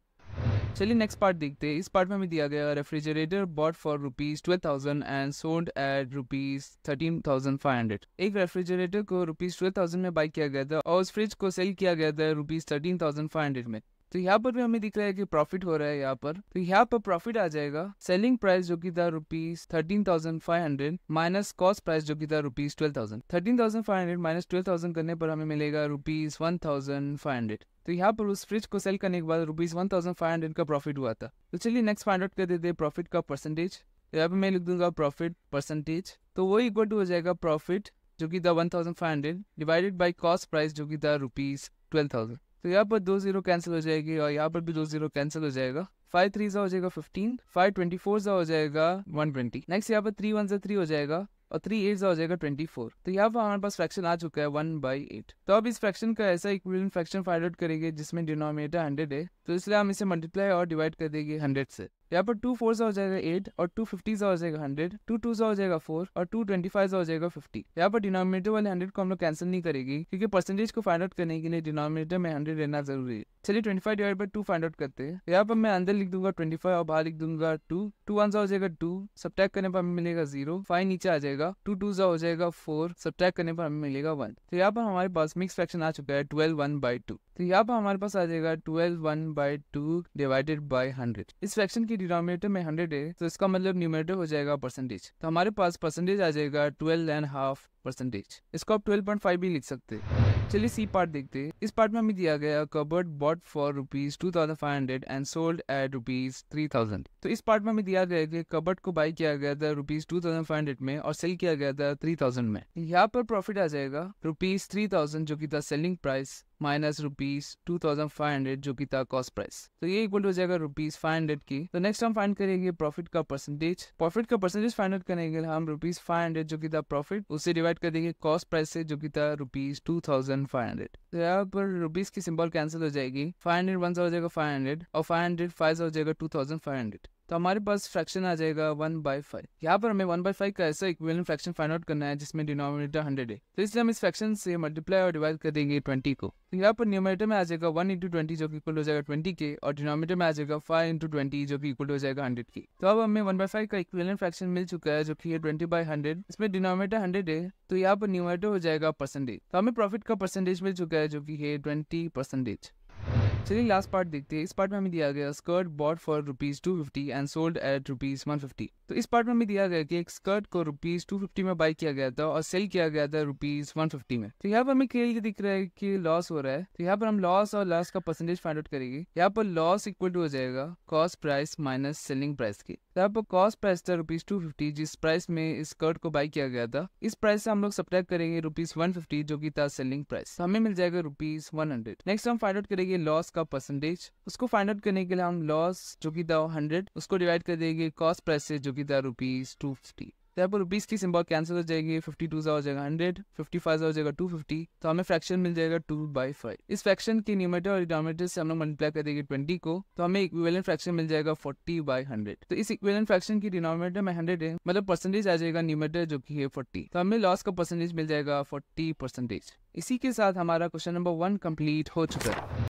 चलिए नेक्स्ट पार्ट देखते हैं इस पार्ट में हमें दिया गया refrigerator bought for rupees twelve thousand and sold at rupees thirteen thousand five hundred एक रेफ्रिजरेटर को रुपीज ट्वेल्व थाउजेंड में बाई किया गया था और उस फ्रिज को सेल किया गया था rupees thirteen thousand five hundred में तो यहाँ पर भी हमें दिख रहा है कि प्रॉफिट हो रहा है यहाँ पर तो यहाँ पर प्रॉफिट आ जाएगा सेलिंग प्राइस जो कि था rupees thirteen thousand five hundred minus cost price जो कि था rupees twelve thousand thirteen thousand five hundred minus twelve thousand करने पर हमें मिलेगा rupees one thousand five hundred तो यहाँ पर उस फ्रिज को सेल करने के बाद rupees one thousand five hundred का प्रॉफिट हुआ था तो चलिए नेक्स्ट फाइंड आउट कर देते हैं प्रॉफिट का तो परसेंटेज तो, तो यहाँ पर मैं लिख दूंगा प्रॉफिट परसेंटेज तो वो इक्वल टू हो जाएगा प्रॉफिट जो कि था one thousand five hundred divided by cost price जो कि था रुपीज़ ट्वेल्व थाउजेंड तो यहाँ पर दो जीरो कैंसिल हो जाएगी और यहाँ पर भी दो जीरो कैंसिल हो जाएगा फाइव थ्री सा हो जाएगा फिफ्टीन फाइव ट्वेंटी फोर सा हो जाएगा वन ट्वेंटी नेक्स्ट यहाँ पर थ्री वन सा थ्री हो जाएगा और थ्री एट हो जाएगा ट्वेंटी फोर तो यहाँ पर हमारे पास फ्रैक्शन आ चुका है वन बाई एट तो अब इस फ्रैक्शन का ऐसा इक्विवेलेंट फ्रैक्शन फाइंड आउट करेंगे जिसमें डिनोमिनेटर हंड्रेड है तो इसलिए हम इसे मल्टीप्लाई और डिवाइड कर देंगे हंड्रेड से यहाँ पर टू फोर से हो जाएगा एट और टू फिफ्टी हो जाएगा हंड्रेड टू टू से हो जाएगा फोर और टू ट्वेंटी फाइव हो जाएगा फिफ्टी यहाँ पर डिनोमिनेटर वाले हंड्रेड को हम लोग कैंसिल नहीं करेगी क्योंकि परसेंटेज को फाइंड आउट करने के लिए डिनोमिनेटर में हंड्रेड रहना जरूरी है चलिए twenty five divide by two find out करते हैं यहाँ पर मैं अंदर लिख दूंगा ट्वेंटी फाइव और बाहर लिख दूंगा टू टू वन हो जाएगा टू सब्ट्रैक करने पर हमें मिलेगा जीरो फाइव नीचे आ जाएगा टू टू हो जाएगा फोर टैक करने पर हमें मिलेगा वन तो यहाँ पर हमारे पास मिक्स फ्रैक्शन आ चुका है ट्वेल्व वन बाई टू तो यहाँ पर हमारे पास आ जाएगा twelve one by two divided by hundred इस फ्रैक्शन की डिनोमिनेटर में हंड्रेड है तो इसका मतलब न्यूमिनेटर हो जाएगा परसेंटेज तो हमारे पास परसेंटेज आ जाएगा ट्वेल्व एंड हाफ परसेंटेज इसको आप फाइव भी लिख सकते हैं चलिए सी पार्ट देखते हैं इस पार्ट में हमें दिया गया cupboard bought for rupees two thousand five hundred and sold at rupees three thousand तो इस पार्ट में हमें दिया गया कि कबर्ड को बाई किया गया था rupees two thousand five hundred में और सेल किया गया था थ्री थाउजेंड में यहाँ पर प्रॉफिट आ जाएगा रुपीज थ्री थाउजेंड जो की था selling price minus rupees two thousand five hundred जो की था कॉस्ट प्राइस तो ये इक्वल हो जाएगा रुपीज फाइव हंड्रेड की तो नेक्स्ट हम फाइंड करेंगे प्रॉफिट का परसेंटेज प्रॉफिट का परसेंटेज फाइंड आउट करेंगे हम रुपीज फाइव हंड्रेड जो की था प्रॉफिट उसे डिवाइड डिवाइड कर देंगे कॉस्ट प्राइस से जो कि था rupees two thousand five hundred तो यहाँ पर रुपीज की सिंबल कैंसिल हो जाएगी फाइव हंड्रेड वन हो जाएगा फाइव हंड्रेड और फाइव हंड्रेड फाइव हो जाएगा टू थाउजेंड फाइव हंड्रेड तो हमारे पास फ्रैक्शन आ जाएगा वन बाई फाइव यहाँ पर हमें वन बाई फाइव का ऐसा इक्विवेलेंट फ्रैक्शन फाइंड आउट करना है जिसमें डिनोमिनेटर हंड्रेड है तो इसलिए हम इस फ्रैक्शन से मल्टीप्लाई और डिवाइड कर देंगे ट्वेंटी को तो यहाँ पर न्यूमिनेटर में आ जाएगा वन इंटू ट्वेंटी जो कि इक्वल हो जाएगा ट्वेंटी के और डिनोमिनेटर में आ जाएगा फाइव इंटू ट्वेंटी जो कि इक्वल हो जाएगा हंड्रेड के तो अब हमें वन बाई फाइव का इक्विवेलेंट फ्रैक्शन मिल चुका है जो कि है ट्वेंटी बाई हंड्रेड इसमें डिनोमिनेटर हंड्रेड है तो यहाँ पर न्यूमिनेटर हो जाएगा परसेंटेज तो हमें प्रॉफिट का परसेंटेज मिल चुका है जो कि है ट्वेंटी परसेंटेज चलिए लास्ट पार्ट देखते हैं इस पार्ट में हमें दिया गया skirt bought for rupees two fifty and sold at rupees one fifty तो इस पार्ट में भी दिया गया कि एक स्कर्ट को रुपीज़ टू फिफ्टी में बाई किया गया था और सेल किया गया था रुपीज़ वन फिफ्टी में तो यहाँ पर हमें क्लियर दिख रहा है कि लॉस हो रहा है तो यहाँ पर हम लॉस और लॉस का परसेंटेज फाइंड आउट करेंगे यहाँ पर लॉस इक्वल टू हो जाएगा cost price minus selling price की तो यहाँ पर कॉस्ट प्राइस था रुपीज टू फिफ्टी जिस प्राइस में इस स्कर्ट को बाई किया गया था इस प्राइस से हम लोग सब्ट्रैक्ट करेंगे रुपीज वन फिफ्टी जो की था सेलिंग प्राइस तो हमें मिल जाएगा रुपीज वन हंड्रेड नेक्स्ट हम फाइंड आउट करेंगे लॉस का परसेंटेज उसको फाइंड आउट करने के लिए हम लॉस जो की था हंड्रेड उसको डिवाइड कर देंगे कॉस्ट प्राइस से जो की होगी द रुपीज़ टू फिफ्टी तो आपको रुपीज़ की सिंबल कैंसिल हो जाएगी फिफ्टी टू से हो जाएगा हंड्रेड फिफ्टी फाइव से हो जाएगा टू फिफ्टी तो हमें फ्रैक्शन मिल जाएगा टू बाई फाइव इस फ्रैक्शन के न्यूमेटर और डिनोमेटर से हम लोग मल्टीप्लाई कर देंगे ट्वेंटी को तो हमें इक्विवेलेंट फ्रैक्शन मिल जाएगा फोर्टी बाई हंड्रेड तो इस इक्विवेलेंट फ्रैक्शन की डिनोमेटर में हंड्रेड है मतलब परसेंटेज आ जाएगा न्यूमेटर जो की है फोर्टी तो हमें लॉस का परसेंटेज मिल जाएगा फोर्टी परसेंटेज इसी के साथ हमारा क्वेश्चन नंबर वन कंप्लीट हो चुका है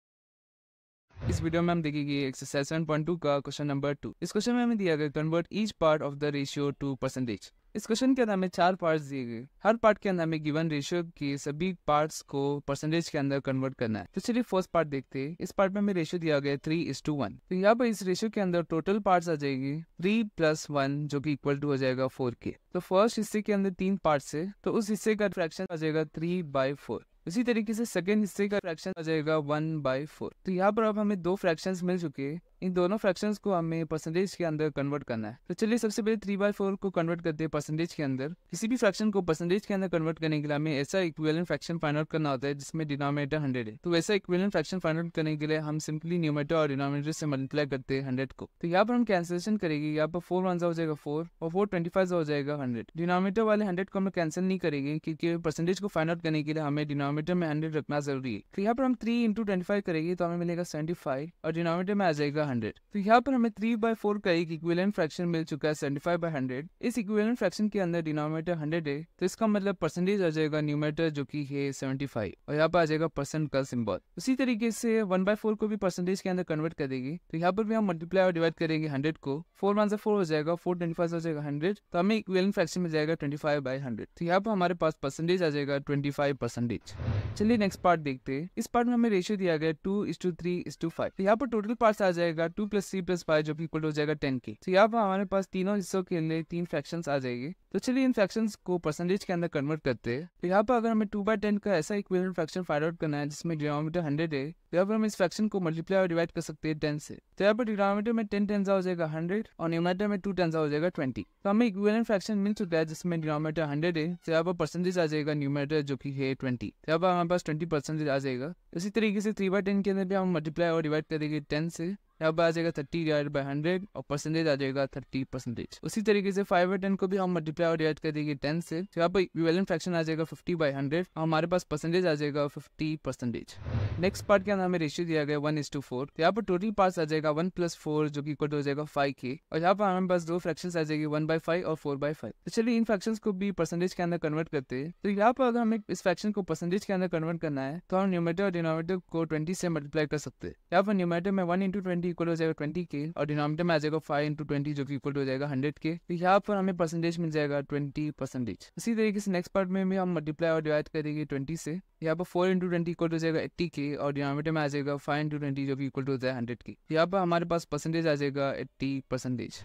इस वीडियो में हम देखेंगे एक्सरसाइज सेवन पॉइंट टू का क्वेश्चन नंबर टू इस क्वेश्चन में हमें दिया गया convert each part of the ratio to percentage इस क्वेश्चन के अंदर हमें चार पार्ट्स दिए गए हर पार्ट के अंदर हमें गिवन रेशियो के सभी पार्ट्स को परसेंटेज के अंदर कन्वर्ट करना है तो चलिए फर्स्ट पार्ट देखते हैं इस पार्ट में हमें रेशियो दिया गया थ्री इज टू वन तो यहाँ पर इस रेशियो के अंदर टोटल पार्ट आ जाएगी थ्री प्लस वन जो की इक्वल टू हो जाएगा फोर के तो फर्स्ट हिस्से के अंदर तीन पार्ट है तो उस हिस्से का फ्रैक्शन आ जाएगा थ्री बाई फोर उसी तरीके से सेकेंड हिस्से का फ्रैक्शन आ जाएगा वन बाई फोर तो यहाँ पर अब हमें दो फ्रैक्शन मिल चुके हैं इन दोनों फ्रैक्शन को हमें परसेंटेज के अंदर कन्वर्ट करना है तो चलिए सबसे पहले थ्री बाई फोर को कन्वर्ट करते हैं परसेंटेज के अंदर किसी भी फ्रैक्शन को परसेंटेज के अंदर कन्वर्ट करने के लिए हमें ऐसा इक्वेलेंट फ्रैक्शन फाइंड आउट करना होता है जिसमें डिनोमिनेटर हंड्रेड है तो वैसा इक्वेलेंट फ्रैक्शन फाइंड आउट करने के लिए हम सिंपली न्यूमेटर और डिनोमिनेटर से मल्टीप्लाई करते हैं हंड्रेड को तो यहाँ पर हम कैंसिलेशन करेंगे यहाँ पर फोर वन हो जाएगा फोर और फोर ट्वेंटी फाइव हो जाएगा हंड्रेड डिनोमिनेटर वाले हंड्रेड को हम कैंसिल नहीं करेंगे क्योंकि परसेंटेज को फाइंड आउट करने के लिए हमें डिनोमिनेटर में हंड्रेड रखना जरूरी है तो यहाँ पर हम थ्री इंटू ट्वेंटी फाइव करेंगे तो हमें मिलेगा सेवेंटी फाइव और डिनोमिनेटर में आ जाएगा बाई हंड्रेड तो यहाँ पर हमें थ्री बाय फोर का एक इक्विलेंट फ्रैक्शन मिल चुका है सेवेंटी फाइव बाई हंड्रेड इस इक्विलेंट फ्रैक्शन के अंदर डिनोमीटर हंड्रेड है तो इसका मतलब परसेंटेज आ जाएगा न्यूमेटर जो की है सेवेंटी फाइव और यहाँ पर आ जाएगा परसेंट का सिंबल उसी तरीके से वन बाई फोर को भी परसेंटेज के अंदर कन्वर्ट कर देगी तो यहाँ पर भी हम मल्टीप्लाई और डिवाइड करेंगे हंड्रेड को फोर वन से फोर हो जाएगा फोर ट्वेंटी फाइव हो जाएगा हंड्रेड तो हमें इक्वेलेंट फ्रैक्शन में जाएगा ट्वेंटी फाइव बाई हंड्रेड तो यहाँ पर हमारे पास परसेंटेज आ जाएगा ट्वेंटी फाइव परसेंटेज चलिए नेक्स्ट पार्ट देखते हैं इस पार्ट में हमें रेशियो दिया गया two is two three is to five यहाँ पर टोटल पार्ट आ जाएगा जाएगा two plus three plus five जो इक्वल हो जाएगा टेन के तो यहाँ पर हमारे पास तीनों हिस्सों के अंदर तीन फ्रैक्शन आ जाएगी तो चलिए इन फ्रैक्शन को परसेंटेज के अंदर कन्वर्ट करते हैं तो यहाँ पर अगर हमें टू बाई टेन का ऐसा इक्वेलेंट फ्रैक्शन फाइंड आउट करना है जिसमें डिनोमीटर हंड्रेड है तो यहाँ पर हम इस फ्रैक्शन को मल्टीप्लाई और डिवाइड कर सकते हैं टेन से तो यहाँ पर डिनोमीटर में टेन टेन हो जाएगा हंड्रेड और न्यूमीटर में टू टेन हो जाएगा ट्वेंटी तो हमें इक्वेलेंट फ्रैक्शन मिल चुका है जिसमें डिनोमीटर हंड्रेड है तो यहाँ पर परसेंटेज आ जाएगा न्यूमीटर जो की है ट्वेंटी तो यहाँ पर हमारे पास ट्वेंटी परसेंटेज आ जाएगा इसी तरीके से थ्री बाई टेन के अंदर भी हम मल्टीप्लाई और डिवाइड करेंगे टेन से यहाँ पर आ जाएगा थर्टी डिवाइड बाई हंड्रेड और परसेंटेज आ जाएगा थर्टी परसेंटेज उसी तरीके से फाइव बाई टेन को भी हम मल्टीप्लाई और डिवाइड कर देंगे टेन से तो यहाँ पर वेलन फ्रैक्शन आ जाएगा फिफ्टी बाई हंड्रेड और हमारे पास परसेंटेज आ जाएगा फिफ्टी परसेंटेज नेक्स्ट पार्ट के अंदर हमें रेशियो दिया गया वन इज टू फोर तो यहाँ पर टोटल पार्ट आ जाएगा वन प्लस फोर जो कि इक्वल हो जाएगा फाइव के और यहाँ पर हमारे पास दो फ्रैक्शन आ जाएगी वन बाई फाइव और फोर बाई फाइव तो चलिए इन फ्रैक्शन को भी परसेंटेज के अंदर कन्वर्ट करते हैं तो यहाँ पर अगर हमें इस फ्रैक्शन को परसेंटेज के अंदर कन्वर्ट करना है तो हम न्यूमेटर और डिनोमेटर को ट्वेंटी से मल्टीप्लाई कर सकते हैं यहाँ पर न्यूमेटर में वन इंटू ट्वेंटी की इक्वल हो जाएगा ट्वेंटी के और डिनोमिनेटर में आ जाएगा फाइव इंटू ट्वेंटी जो कि इक्वल हो जाएगा हंड्रेड के तो यहाँ पर हमें परसेंटेज मिल जाएगा ट्वेंटी परसेंटेज इसी तरीके से नेक्स्ट पार्ट में भी हम मल्टीप्लाई और डिवाइड करेंगे ट्वेंटी से यहाँ पर फोर इंटू ट्वेंटी इक्वल हो जाएगा एट्टी के और डिनोमिनेटर में आ जाएगा फाइव इंटू ट्वेंटी जो कि इक्वल हो जाएगा हंड्रेड के यहाँ पर हमारे पास परसेंटेज आ जाएगा एट्टी परसेंटेज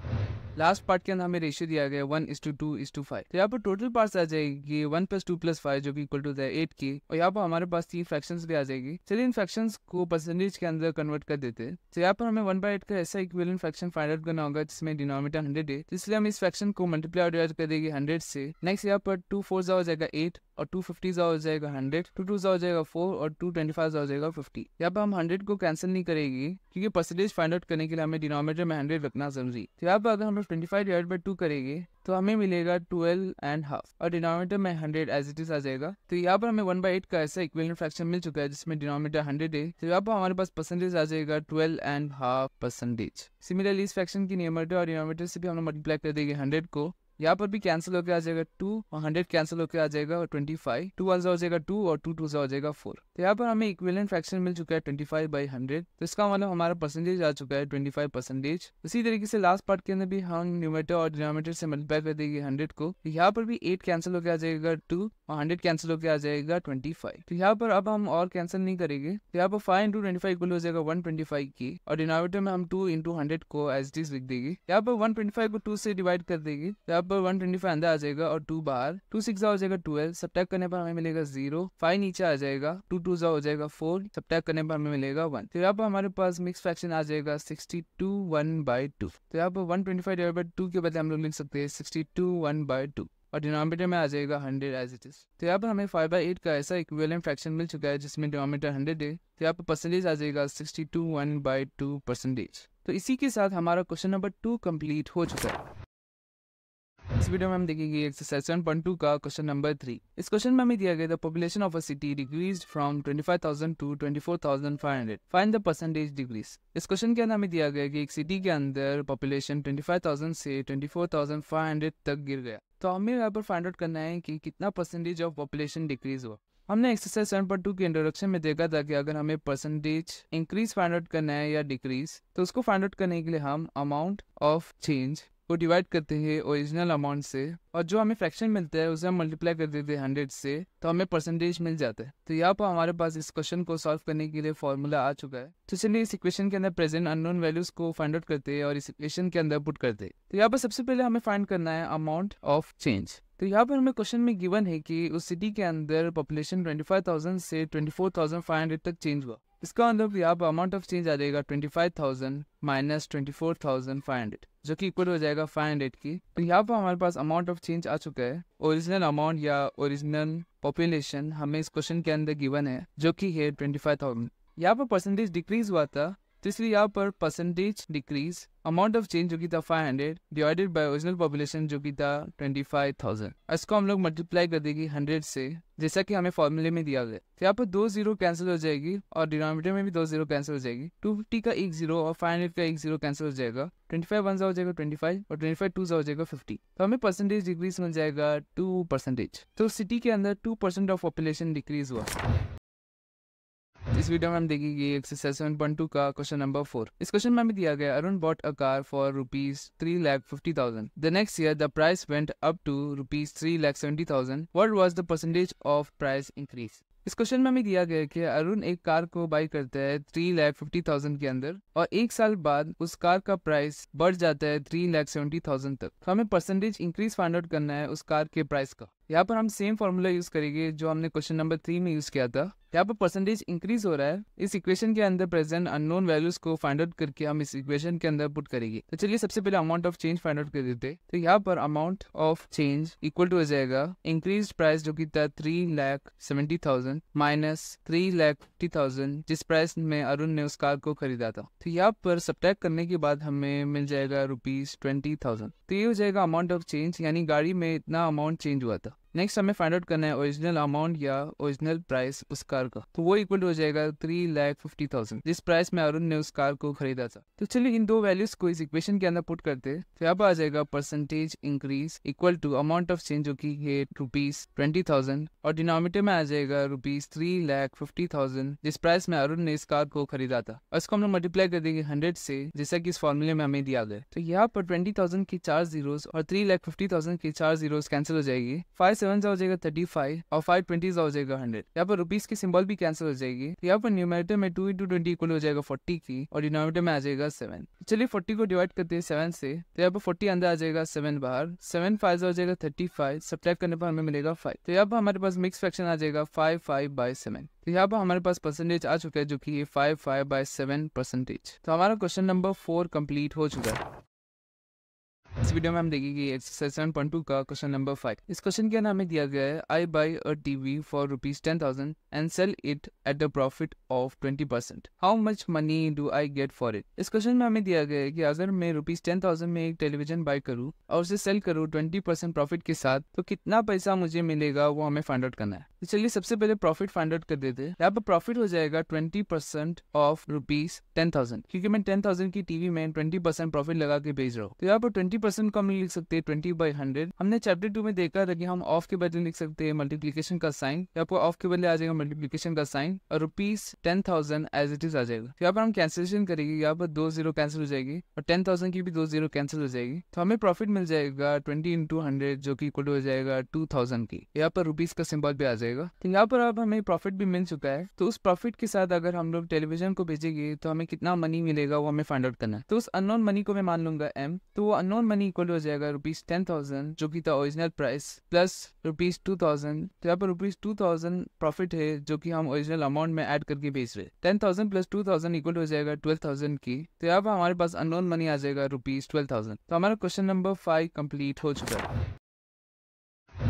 लास्ट पार्ट के अंदर हमें रेशियो दिया गया one is to two is to five तो यहाँ पर टोटल पार्ट्स आ जाएगी one plus two plus five जो कि इक्वल टू एट के और यहाँ पर हमारे पास तीन फ्रैक्शंस भी आ जाएगी चलिए इन फ्रैक्शंस को परसेंटेज के अंदर कन्वर्ट कर देते हैं तो यहाँ पर हमें वन बाई एट का ऐसा इक्विवेलेंट फ्रैक्शन फाइंड आउट करना होगा जिसमें डिनोमीटर हंड्रेड है तो इसलिए हम इस फ्रैक्शन को मल्टीप्लाई डिवाइड कर देंगे हंड्रेड से नेक्स्ट यहाँ पर टू फोर जाओ जाएगा एट और टू फिफ्टी हो जाएगा हंड्रेड टू टू ज़ा हो जाएगा फोर और टू ट्वेंटी फाइव हो जाएगा फिफ्टी यहाँ पे हम हंड्रेड को कैंसिल नहीं करेगी क्योंकि परसेंटेज फाइंड आउट करने के लिए हमें डिनोमीटर में हंड्रेड रखना जरूरी तो यहाँ पे अगर हम लोग twenty five divide by two करेंगे तो हमें मिलेगा ट्वेल्व एंड हाफ और डिनोमीटर में हंड्रेड एज इट इज आ जाएगा तो यहाँ पर हमें वन बाई एट का ऐसा इक्वेलेंट फ्रैक्शन मिल चुका है जिसमें डिनोमीटर हंड्रेड है तो यहाँ पर हमारे पास परसेंटेज आ जाएगा twelve and half percentage similarly इस फ्रैक्शन की नियमेटर और डिनोमीटर से भी हम लोग मल्टीप्लाई कर देंगे हंड्रेड को यहाँ पर भी कैंसिल होकर आ जाएगा टू और हंड्रेड कैंसिल होकर आ जाएगा और ट्वेंटी फाइव टू वन हो जाएगा टू और टू टू हो जाएगा फोर तो यहाँ पर हमें इक्विलेंट फ्रैक्शन मिल चुका है ट्वेंटी फाइव बाई हंड्रेड तो इसका मतलब हमारा परसेंटेज आ चुका है ट्वेंटी फाइव परसेंटेज इसी तरीके से लास्ट पार्ट के अंदर भी हम न्यूमेटर और डिनोमीटर से मल्टीप्लाई कर देंगे हंड्रेड को तो यहाँ पर भी एट कैंसिल होकर आ जाएगा टू और हंड्रेड कैंसिल होकर आ जाएगा ट्वेंटी फाइव तो यहाँ पर अब हम और कैंसिल नहीं करेंगे तो यहाँ पर five into twenty five equal हो जाएगा वन ट्वेंटी फाइव की और डिनोमीटर में हम टू इंटू हंड्रेड को एज डीज लिख देगी यहाँ पर वन ट्वेंटी फाइव को टू से डिवाइड कर तो यहाँ ऊपर 125 अंदर आ जाएगा और टू बाहर टू सिक्स हो जाएगा ट्वेल्व सब्टैक करने पर हमें मिलेगा जीरो फाइव नीचे आ जाएगा टू टू हो जाएगा फोर सब्टैक करने पर हमें मिलेगा वन तो यहाँ पर हमारे पास मिक्स फ्रैक्शन आ जाएगा sixty two one by two तो यहाँ पर one twenty five divide by two के बदले हम लोग लिख सकते हैं sixty two one by two और डिनोमीटर में आ जाएगा हंड्रेड एज इट इज तो यहाँ पर हमें फाइव बाई एट का ऐसा इक्वेलन फ्रैक्शन मिल चुका है जिसमें डिनोमीटर हंड्रेड है तो यहाँ पर परसेंटेज आ जाएगा sixty two one by two percentage तो इसी के साथ हमारा क्वेश्चन नंबर टू कंप्लीट हो चुका है इस वीडियो में हम देखेंगे एक्सरसाइज वन पॉइंट टू का क्वेश्चन नंबर थ्री इस क्वेश्चन में हमें दिया गया था population of a city decrease from twenty five thousand to twenty four thousand five hundred find the percentage decrease इस क्वेश्चन के अंदर हमें दिया गया कि एक सिटी के अंदर पॉपुलेशन ट्वेंटी फाइव थाउजेंड से twenty four thousand five hundred तक गिर गया तो हमें यहाँ पर फाइंड आउट करना है कि कितना परसेंटेज ऑफ पॉपुलेशन डिक्रीज हुआ हमने एक्सरसाइज सेवन पॉइंट टू के इंट्रोडक्शन में देखा था कि अगर हमें परसेंटेज इंक्रीज फाइंड आउट करना है या डिक्रीज तो उसको फाइंड आउट करने के लिए हम अमाउंट ऑफ चेंज को डिवाइड करते हैं ओरिजिनल अमाउंट से और जो हमें फ्रैक्शन मिलता है उसे हम मल्टीप्लाई कर देते हैं हंड्रेड से तो हमें परसेंटेज मिल जाता है तो यहाँ पर हमारे पास इस क्वेश्चन को सॉल्व करने के लिए फॉर्मूला आ चुका है तो चलिए इस इक्वेशन के अंदर प्रेजेंट अननोन वैल्यूज को फाइंड आउट करते हैं और इस इक्वेशन के अंदर पुट करते हैं तो यहाँ पर सबसे पहले हमें फाइंड करना है अमाउंट ऑफ चेंज तो यहाँ पर हमें क्वेश्चन में गिवन है कि उस सिटी के अंदर पॉपुलेशन 25,000 से 24,500 तक चेंज हुआ इसका अंदर मतलब यहाँ आप अमाउंट ऑफ चेंज आ जाएगा twenty five thousand minus twenty four thousand five hundred जो कि इक्वल हो जाएगा फाइव हंड्रेड की तो यहाँ पर हमारे पास अमाउंट ऑफ चेंज आ चुका है ओरिजिनल अमाउंट या ओरिजिनल पॉपुलेशन हमें इस क्वेश्चन के अंदर गिवन है जो कि है ट्वेंटी फाइव थाउजेंड यहाँ पर परसेंटेज डिक्रीज हुआ था तो इसलिए यहाँ पर percentage decrease amount of change जो कि था 500 डिवाइडेड बाय ओरिजिनल पॉपुलेशन जो कि था 25,000 इसको हम लोग मल्टीप्लाई कर देगी 100 से जैसा कि हमें फॉर्मूले में दिया गया तो यहाँ पर दो जीरो कैंसिल हो जाएगी और डिनोमीटर में भी दो जीरो कैंसिल हो जाएगी 250 का एक जीरो और 500 का एक जीरो कैंसिल हो जाएगा 25 वन हो जाएगा 25 और 25 टू हो जाएगा 50 तो हमें परसेंटेज डिक्रीज मिल जाएगा टू परसेंटेज तो सिटी के अंदर two percent of population decrease हुआ इस वीडियो में हम देखेंगे एक्सरसाइज सेवन पॉइंट टू का क्वेश्चन नंबर फोर इस क्वेश्चन में हमें दिया गया Arun bought a car for rupees three lakh fifty thousand the next year the price went up to rupees three lakh seventy thousand what was the percentage of price increase इस question में हमें दिया गया कि अरुण एक कार को बाई करता है थ्री लैख फिफ्टी थाउजेंड के अंदर और एक साल बाद उस कार का प्राइस बढ़ जाता है थ्री लैख सेवेंटी थाउजेंड तक तो हमें परसेंटेज इंक्रीज फाइंड आउट करना है उस कार के प्राइस का यहाँ पर हम सेम फार्मूला यूज़ करेंगे जो हमने क्वेश्चन नंबर थ्री में यूज़ किया था यहाँ पर परसेंटेज इंक्रीज हो रहा है इस इक्वेशन के अंदर प्रेजेंट अननोन वैल्यूज को फाइंड आउट करके हम इस इक्वेशन के अंदर पुट करेंगे तो चलिए सबसे पहले amount of change find out कर देते तो यहाँ पर amount of change equal to हो जाएगा इंक्रीज प्राइस जो की था three lakh seventy thousand minus three lakh fifty thousand जिस प्राइस में अरुण ने उस कार को खरीदा था तो यहाँ पर सब्टैक करने के बाद हमें मिल जाएगा रुपीज ट्वेंटी थाउजेंड तो ये हो जाएगा अमाउंट ऑफ चेंज यानी गाड़ी में इतना अमाउंट चेंज हुआ था नेक्स्ट हमें फाइंड आउट करना है ओरिजिनल अमाउंट या ओरिजिनल प्राइस उस कार का तो वो इक्वल हो जाएगा थ्री लाख फिफ्टी थाउजेंड जिस प्राइस में अरुण ने उस कार को खरीदा था तो चलिए इन दो वैल्यूज को इस इक्वेशन के अंदर पुट करते तो अब आ जाएगा percentage increase equal to amount of change जो की है रुपीज ट्वेंटी थाउजेंड और डिनोमीटर में आ जाएगा rupees three lakh fifty thousand जिस प्राइस में अरुण ने इस कार को खरीदा था और इसको हम लोग मल्टीप्लाई कर देंगे हंड्रेड से जैसा की इस फॉर्मूले में हमें दिया गया तो यहाँ पर ट्वेंटी थाउजेंड की चार जीरो और थ्री लाख फिफ्टी थाउजेंड की चार जीरो कैंसिल हो जाएगी फाइव सेवन हो जाएगा थर्टी फाइव और फाइव ट्वेंटी हो जाएगा हंड्रेड यहाँ पर रुपीज की सिंबल भी कैंसिल हो जाएगी तो यहाँ पर न्यूमेटर में टू इंटू ट्वेंटी इक्वल हो जाएगा फोर्टी की और डिनोमीटर में आ जाएगा सेवन चलिए फोर्टी को डिवाइड करते हैं सेवन से तो यहाँ पर फोर्टी अंदर आ जाएगा सेवन बाहर सेवन फाइव हो जाएगा थर्टी फाइव सब्ट्रैक करने पर हमें मिलेगा फाइव तो यहाँ पर हमारे पास मिक्स फ्रैक्शन आ जाएगा फाइव फाइव बाई सेवन तो यहाँ पर हमारे पास परसेंटेज आ चुका है जो कि five five by seven percentage तो हमारा क्वेश्चन नंबर फोर कंप्लीट हो चुका है इस वीडियो में हम देखेंगे एक्सरसाइज सेवन पॉइंट टू का क्वेश्चन नंबर फाइव इस क्वेश्चन के हमें दिया गया है I buy a TV for rupees ten thousand and sell it at the profit of twenty percent how much money do I get for it इस question में हमें दिया गया है कि अगर मैं रुपीज टेन थाउजेंड में एक टेलीविजन बाय करूँ और उसे सेल करूँ ट्वेंटी परसेंट प्रॉफिट के साथ तो कितना पैसा मुझे मिलेगा वो हमें फाइंड आउट करना है तो चलिए सबसे पहले प्रॉफिट फाइंड आउट कर देते हैं यहाँ पर प्रॉफिट हो जाएगा twenty percent of rupees ten thousand क्योंकि मैं टेन थाउजेंड की टीवी में ट्वेंटी परसेंट प्रॉफिट लगा के भेज रहा हूँ तो यहाँ पर ट्वेंटी परसेंट को हम लिख सकते हैं ट्वेंटी बाई हंड्रेड हमने चैप्टर टू में देखा था कि हम ऑफ के बदले लिख सकते हैं मल्टीप्लीकेशन का साइन आपको ऑफ के बदले आ जाएगा मल्टीप्लीकेशन का साइन और rupees ten thousand as it is आ जाएगा तो यहाँ पर हम कैंसिलेशन करेंगे यहाँ पर दो जीरो कैंसिल हो जाएगी और टेन थाउजेंड की भी दो जीरो कैंसिल हो जाएगी तो हमें प्रॉफिट मिल जाएगा ट्वेंटी इंटू हंड्रेड जो की इक्वल हो जाएगा टू थाउजेंड की यहाँ पर रुपीज का सिंबल भी आ जाएगा तो यहाँ पर अब हमें प्रॉफिट भी मिल चुका है तो उस प्रॉफिट के साथ अगर हम लोग टेलीविजन को भेजेंगे तो हमें कितना मनी मिलेगा वो हमें फाइंड आउट करना है तो उस अननोन मनी को मैं मान लूंगा एम तो वो अननोन मनी वन इक्वल हो जाएगा रुपीज टेन थाउजेंड जो कि था original price plus rupees two thousand तो यहाँ पर रुपीज टू थाउजेंड प्रॉफिट है जो कि हम ओरिजिनल अमाउंट में ऐड करके बेच रहे ten thousand plus two thousand equal हो जाएगा ट्वेल्व थाउजेंड की तो यहाँ पर हमारे पास अनलोन मनी आ जाएगा रुपीज ट्वेल्व थाउजेंड तो हमारा क्वेश्चन नंबर फाइव कंप्लीट हो चुका है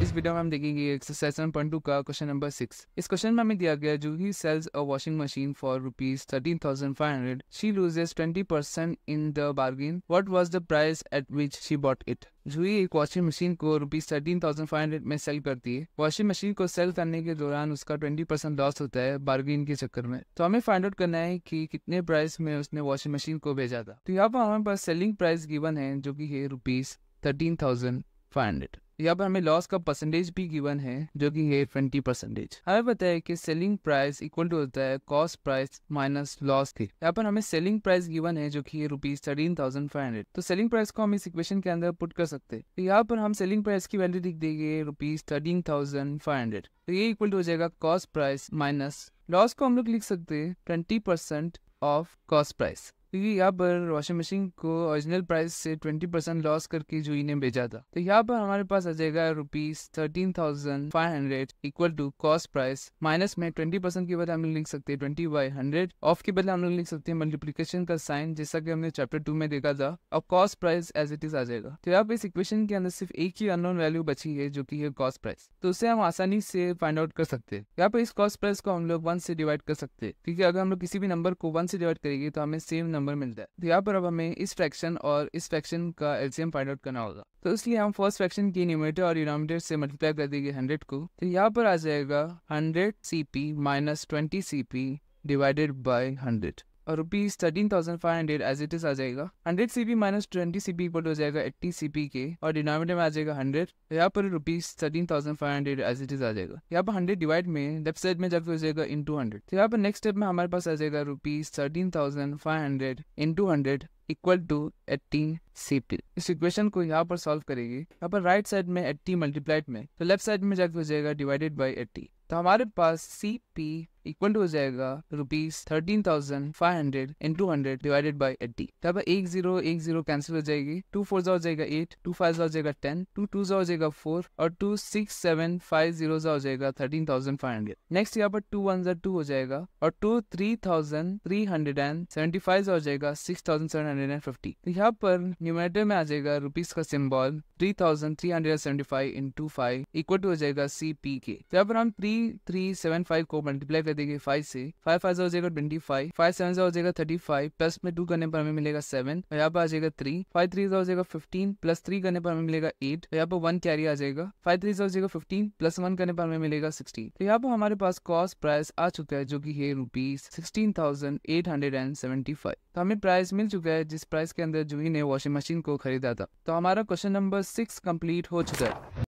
इस वीडियो में हम देखेंगे एक्सरसाइज वन पॉइंट टू का क्वेश्चन नंबर सिक्स इस क्वेश्चन में हमें दिया गया Juhi sells a washing machine for rupees thirteen thousand five hundred she loses twenty percent in the bargain what was the price at which she bought it Juhi एक washing machine को rupees thirteen thousand five hundred में sell करती है washing machine को cell करने के दौरान उसका ट्वेंटी परसेंट लॉस होता है बार्गेन के चक्कर में तो हमें फाइंड आउट करना है कि कितने प्राइस में उसने वॉशिंग मशीन को भेजा था तो यहाँ पर हमारे पास सेलिंग प्राइस गिवन है जो की है rupees thirteen thousand five hundred यहाँ पर हमें लॉस का परसेंटेज भी गिवन है जो कि है ट्वेंटी परसेंटेज हमें पता है कि सेलिंग प्राइस इक्वल टू होता है कॉस्ट प्राइस माइनस लॉस के यहाँ पर हमें सेलिंग प्राइस गिवन है जो कि rupees thirteen thousand five hundred तो सेलिंग प्राइस को हम इस इक्वेशन के अंदर पुट कर सकते हैं तो यहाँ पर हम सेलिंग प्राइस की वैल्यू लिख देंगे rupees thirteen thousand five hundred तो ये इक्वल टू हो जाएगा कॉस्ट प्राइस माइनस लॉस को हम लोग लिख सकते हैं twenty percent of cost price क्योंकि यहाँ पर वॉशिंग मशीन को ओरिजिनल प्राइस से ट्वेंटी परसेंट लॉस करके जूही ने भेजा था तो यहाँ पर हमारे पास आ जाएगा rupees thirteen thousand five hundred equal to cost price minus में ट्वेंटी परसेंट के बदले हम लोग लिख सकते हैं ट्वेंटी बाई हंड्रेड ऑफ के बदले हम लोग लिख सकते हैं मल्टीप्लीकेशन का साइन जैसा की हमने चैप्टर टू में देखा था और cost price as it is आ जाएगा तो यहाँ पर इस इक्वेशन के अंदर सिर्फ एक ही अनोन वैल्यू बची है जो की है कॉस्ट प्राइस तो उसे हम आसानी से फाइंड आउट कर सकते हैं यहाँ पर इस कॉस्ट प्राइस को हम लोग वन से डिवाइड कर सकते हैं क्योंकि अगर हम लोग किसी भी नंबर को वन से डिवाइड करेंगे तो हमें सेम नंबर नंबर मिलता है तो यहाँ पर अब हमें इस फ्रैक्शन और इस फ्रैक्शन का एल्सियम फाइंड आउट करना होगा तो इसलिए हम फर्स्ट फ्रैक्शन की न्यूमेटर और डिनोमीटर से मल्टीप्लाई कर देंगे हंड्रेड को तो यहाँ पर आ जाएगा hundred C P minus twenty C P divided by hundred rupees thirteen thousand five hundred as it is आ जाएगा hundred C P minus twenty C P equal हो जाएगा एट्टी सी बी के और डिनोमिनेटर में आ जाएगा हंड्रेड यहाँ पर rupees thirteen thousand five hundred as it is आ जाएगा यहाँ पर हंड्रेड डिवाइड में लेफ्ट साइड में जाकर हो जाएगा इन टू हंड्रेड तो यहाँ पर नेक्स्ट स्टेप में हमारे पास आ जाएगा rupees thirteen thousand five hundred into hundred equal to eighteen CP इस इक्वेशन को यहाँ पर सॉल्व करेगी यहाँ पर राइट साइड में एट्टी मल्टीप्लाइड में तो लेफ्ट साइड में जाकर हो जाएगा डिवाइडेड बाई एट्टी तो हमारे पास सी पी इक्वल टू हो जाएगा rupees thirteen thousand five hundred into hundred divided by eighty तब एक जीरो एक जीरो कैंसिल हो जाएगी टू फोर जो हो जाएगा एट टू फाइव जो हो जाएगा टेन टू टू जो हो जाएगा फोर और two six seven five zero हो जाएगा thirteen thousand five hundred next यहाँ पर टू वन जो टू हो जाएगा और two three thousand three hundred and seventy five जो हो जाएगा six thousand seven hundred and fifty यहाँ पर न्यूमिनेटर में आ जाएगा रुपीज का symbol 3375 thousand three five into five equal to हो जाएगा सी पी के तो यहाँ पर हम थ्री थ्री सेवन फाइव को मल्टीप्लाई कर देंगे फाइव से फाइव फाइव हो जाएगा ट्वेंटी फाइव फाइव सेवन हो जाएगा थर्टी फाइव प्लस में टू करने पर हमें मिलेगा सेवन और यहाँ पर आ जाएगा थ्री फाइव थ्री हो जाएगा फिफ्टीन प्लस थ्री करने पर हमें मिलेगा एट और यहाँ पर वन कैरी आ जाएगा फाइव थ्री हो जाएगा फिफ्टीन प्लस वन करने पर हमें मिलेगा सिक्सटीन तो यहाँ पर हमारे पास कॉस्ट प्राइस आ चुका है जो की है रुपीज सिक्सटीन तो हमें प्राइस मिल चुका है जिस प्राइस के अंदर जूही ने वॉशिंग मशीन को खरीदा था तो हमारा क्वेश्चन नंबर सिक्स कंप्लीट हो चुका है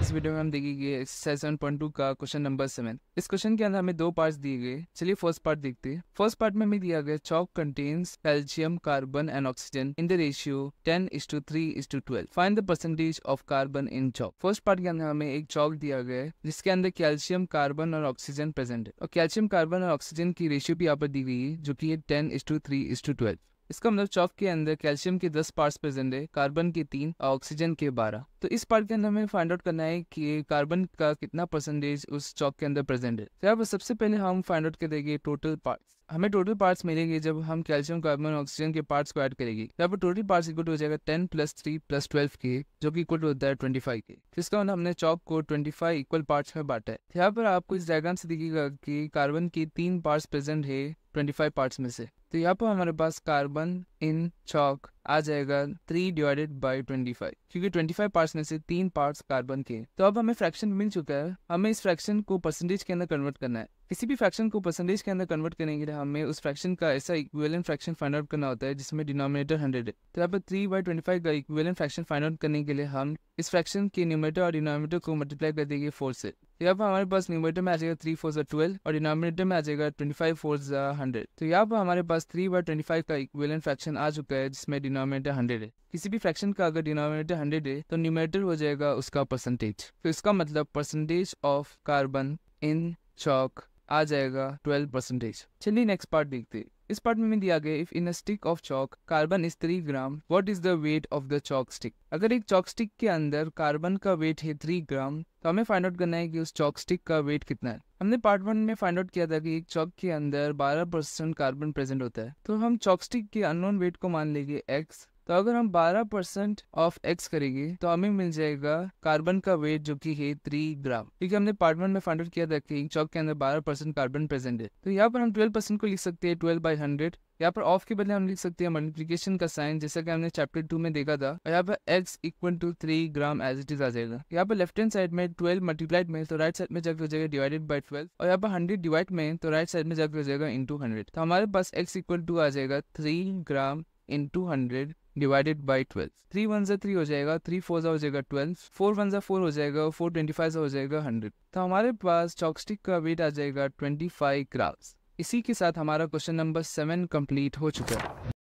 इस वीडियो में हम देखेंगे एक्सरसाइज सेवन पॉइंट टू का क्वेश्चन नंबर सेवन इस क्वेश्चन के अंदर हमें दो पार्ट्स दिए गए चलिए फर्स्ट पार्ट देखते हैं फर्स्ट पार्ट में हमें दिया गया chalk contains calcium carbon and oxygen in the ratio ten is to three is to twelve find the percentage of carbon in chalk first part के अंदर हमें एक चौक दिया गया है जिसके अंदर कैल्शियम कार्बन और ऑक्सीजन प्रेजेंट है और कैल्शियम कार्बन और ऑक्सीजन की रेशियो भी यहाँ पर दी गई है जो की ten is to three is to twelve इसका मतलब चौक के अंदर कैल्शियम के दस पार्ट्स प्रेजेंट है कार्बन के तीन और ऑक्सीजन के बारह तो इस पार्ट के अंदर हमें फाइंड आउट करना है कि कार्बन का कितना परसेंटेज उस चौक के अंदर प्रेजेंट है तो अब सबसे पहले हम फाइंड आउट करेंगे टोटल पार्ट्स हमें टोटल पार्ट्स मिलेंगे जब हम कैल्शियम कार्बन ऑक्सीजन के पार्ट्स को ऐड करेंगे यहाँ पर टोटल पार्ट्स इक्वल हो जाएगा ten plus three plus twelve के जो कि इक्वल होता है ट्वेंटी फाइव के तो इसका मतलब हमने चौक को ट्वेंटी फाइव इक्वल पार्ट्स में बांटा है तो यहाँ पर आपको इस डायग्राम से दिखेगा कि कार्बन के तीन पार्ट्स प्रेजेंट है ट्वेंटी फाइव पार्ट्स में से तो यहाँ पर हमारे पास कार्बन इन चौक आ जाएगा three divided by twenty five क्योंकि ट्वेंटी फाइव पार्ट में से तीन पार्ट कार्बन के तो अब हमें फ्रैक्शन मिल चुका है हमें इस फ्रैक्शन को परसेंटेज के अंदर कन्वर्ट करना है किसी भी फ्रैक्शन को परसेंटेज के अंदर कन्वर्ट करने के लिए हमें उस फ्रैक्शन का ऐसा इक्वेलेंट फ्रैक्शन फाइंड आउट करना होता है जिसमें डिनोमिनेटर हंड्रेड है तो यहाँ पर थ्री बाई ट्वेंटी फाइव का इक्वेलेंट फ्रैक्शन फाइंड आउट करने के लिए हम इस फ्रैक्शन के न्यूमेटर और डिनोमिनेटर को मल्टीप्लाई कर देंगे फोर से तो यहाँ पर हमारे पास न्यूमेटर में आ जाएगा थ्री फोर जर ट्वेल्व और डिनोमिनेटर में आ जाएगा ट्वेंटी फाइव फोर हंड्रेड तो यहाँ पर हमारे पास थ्री बाई ट्वेंटी फाइव का इक्वेलेंट फ्रैक्शन आ चुका है जिसमें डिनोमिनेटर हंड्रेड है किसी भी फ्रैक्शन का अगर डिनोमिनेटर हंड्रेड है तो न्यूमेटर हो जाएगा उसका परसेंटेज तो इसका मतलब percentage of carbon in chalk आ जाएगा ट्वेल्व परसेंटेज चलिए नेक्स्ट पार्ट देखते हैं इस पार्ट में दिया गया if in stick of chalk carbon is three gram what is the weight of the chalk stick अगर एक चौक स्टिक के अंदर कार्बन का वेट है थ्री ग्राम तो हमें फाइंड आउट करना है कि उस चौक स्टिक का वेट कितना है हमने पार्ट वन में फाइंड आउट किया था कि एक चौक के अंदर 12 परसेंट कार्बन प्रेजेंट होता है तो हम चौक स्टिक के अननोन वेट को मान लेंगे एक्स तो अगर हम 12 परसेंट ऑफ एक्स करेंगे तो हमें मिल जाएगा कार्बन का वेट जो कि है थ्री ग्राम क्योंकि हमने पार्ट वन में फाइंड आउट किया था कि चौक के अंदर 12 परसेंट कार्बन प्रेजेंट है तो यहाँ पर हम 12 परसेंट को लिख सकते हैं 12 बाई हंड्रेड यहाँ पर ऑफ के बदले हम लिख सकते हैं मल्टीप्लीकेशन का साइन जैसा कि हमने चैप्टर टू में देखा था और यहाँ पर X equal to three gram as it is आ जाएगा यहाँ पर लेफ्ट हैंड साइड में ट्वेल्व मल्टीप्लाइड में तो राइट साइड में जाकर हो जाएगा डिवाइडेड बाई ट्वेल्व और यहाँ पर हंड्रेड डिवाइड में तो राइट साइड में जाकर हो जाएगा इंटू हंड्रेड तो हमारे पास एक्स इक्वल टू आ जाएगा three gram into hundred divided by twelve three one जै थ्री हो जाएगा थ्री फोर जो हो जाएगा ट्वेल्व फोर वन जै फोर हो जाएगा फोर ट्वेंटी फाइव हो जाएगा हंड्रेड तो हमारे पास चॉकस्टिक का वेट आ जाएगा ट्वेंटी फाइव ग्राम्स इसी के साथ हमारा क्वेश्चन नंबर सेवन कंप्लीट हो चुका है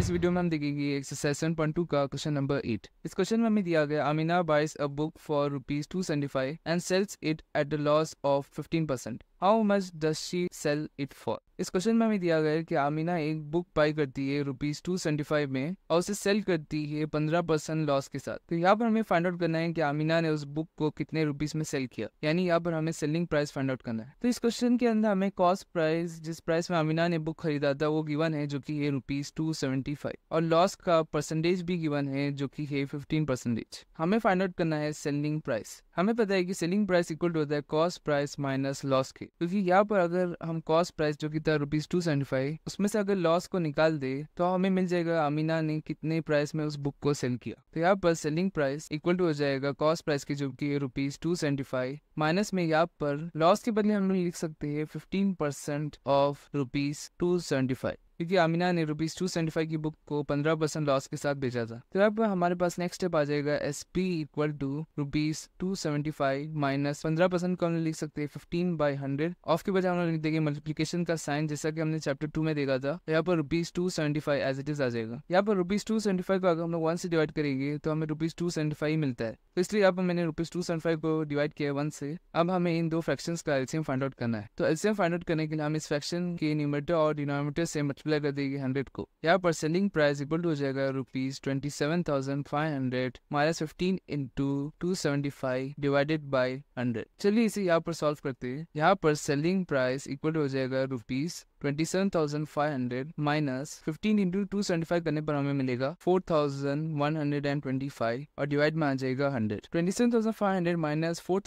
इस वीडियो में हम देखेंगे एक्सरसाइज सेवन पॉइंट टू का क्वेश्चन नंबर एट इस क्वेश्चन में हमें दिया गया Amina buys a book for rupees two seventy five and sells it at the loss of fifteen percent how much does she sell it for इस question में हमें दिया गया है कि आमिना एक बुक बाई करती है रुपीज टू सेवेंटी फाइव में और उसे सेल करती है पंद्रह परसेंट लॉस के साथ तो यहाँ पर हमें फाइंड आउट करना है कि आमिना ने उस बुक को कितने रुपीज में सेल किया यानी यहाँ पर हमें सेलिंग प्राइस फाइंड आउट करना है तो इस क्वेश्चन के अंदर हमें कॉस्ट प्राइस जिस प्राइस में अमीना ने बुक खरीदा था वो गिवन है जो की है रुपीज टू सेवेंटी फाइव और लॉस का परसेंटेज भी गिवन है जो की है फिफ्टीन परसेंटेज हमें फाइंड आउट करना है सेलिंग प्राइस हमें पता है कि सेलिंग प्राइस इक्वल टू होता है कॉस्ट प्राइस माइनस लॉस के क्योंकि यहाँ पर अगर हम कॉस्ट प्राइस जो कि था रुपीज टू सेवेंटी फाइव उसमें से अगर लॉस को निकाल दे तो हमें मिल जाएगा अमीना ने कितने प्राइस में उस बुक को सेल किया तो यहाँ पर सेलिंग प्राइस इक्वल टू हो जाएगा कॉस्ट प्राइस की जो की rupees two seventy five minus में यहाँ पर लॉस के बदले हम लोग लिख सकते हैं fifteen percent of rupees two seventy five क्योंकि अमीना ने रुपीज़ टू सेवेंटी फाइव की बुक को पंद्रह परसेंट लॉस के साथ बेचा था तो अब हमारे पास नेक्स्ट स्टेप आ जाएगा S P equal to rupees two seventy five minus पंद्रह परसेंट को हमने लिख सकते हैं फिफ्टीन बाई हंड्रेड ऑफ के बजाय हमने लिख देंगे मल्टीप्लीकेशन का साइन जैसा कि हमने चैप्टर टू में देखा था तो यहाँ पर rupees two seventy five as it is आ जाएगा यहाँ पर रुपीज़ टू सेवेंटी फाइव को अगर हम लोग वन से डिवाइड करेंगे तो हमें रुपीज़ टू सेवेंटी फाइव मिलता है तो इसलिए अब मैंने रुपीज़ टू सेवेंटी फाइव को डिवाइड किया वन से अब हमें इन दो फ्रैक्शन का एलसीएम फाइंड आउट करना है तो एलसीएम फाइंड आउट करने के लिए हम इस फ्रैक्शन के न्यूमेटर और डिनोमीटर से मतलब डिस्प्ले कर देगी हंड्रेड को यहाँ पर सेलिंग प्राइस इक्वल टू हो जाएगा rupees twenty seven thousand five hundred minus fifteen into two seventy five divided by hundred चलिए इसे यहाँ पर सॉल्व करते हैं यहाँ पर सेलिंग प्राइस इक्वल हो जाएगा rupees 27,500 seven thousand five hundred minus fifteen into two करने पर हमें मिलेगा 4,125 और डिवाइड में आ जाएगा 100. 27,500 सेवन थाउजेंड माइनस फोर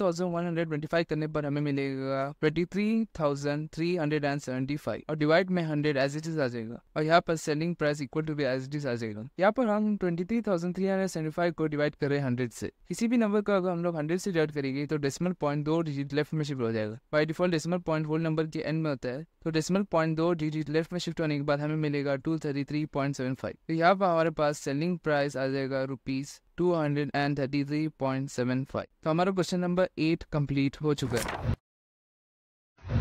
करने पर हमें मिलेगा 23,375 और डिवाइड में 100 एज इट इज आ जाएगा और यहाँ पर सेलिंग प्राइस इक्वल टू भी एज इट इज आ जाएगा यहाँ पर हम 23,375 को डिवाइड कर रहे हैं 100 से किसी भी नंबर को अगर हम लोग 100 से डिवाइड करेंगे तो डेसिमल पॉइंट दो डिजिट लेफ्ट में शिफ्ट हो जाएगा by default decimal point whole number के एंड में होता है तो डेसिमल पॉइंट पॉइंट दो डिजिट लेफ्ट में शिफ्ट होने के बाद हमें मिलेगा two thirty three point seven five तो यहाँ पर हमारे पास सेलिंग प्राइस आ जाएगा rupees two hundred and thirty three point seven five तो हमारा क्वेश्चन नंबर एट कंप्लीट हो चुका है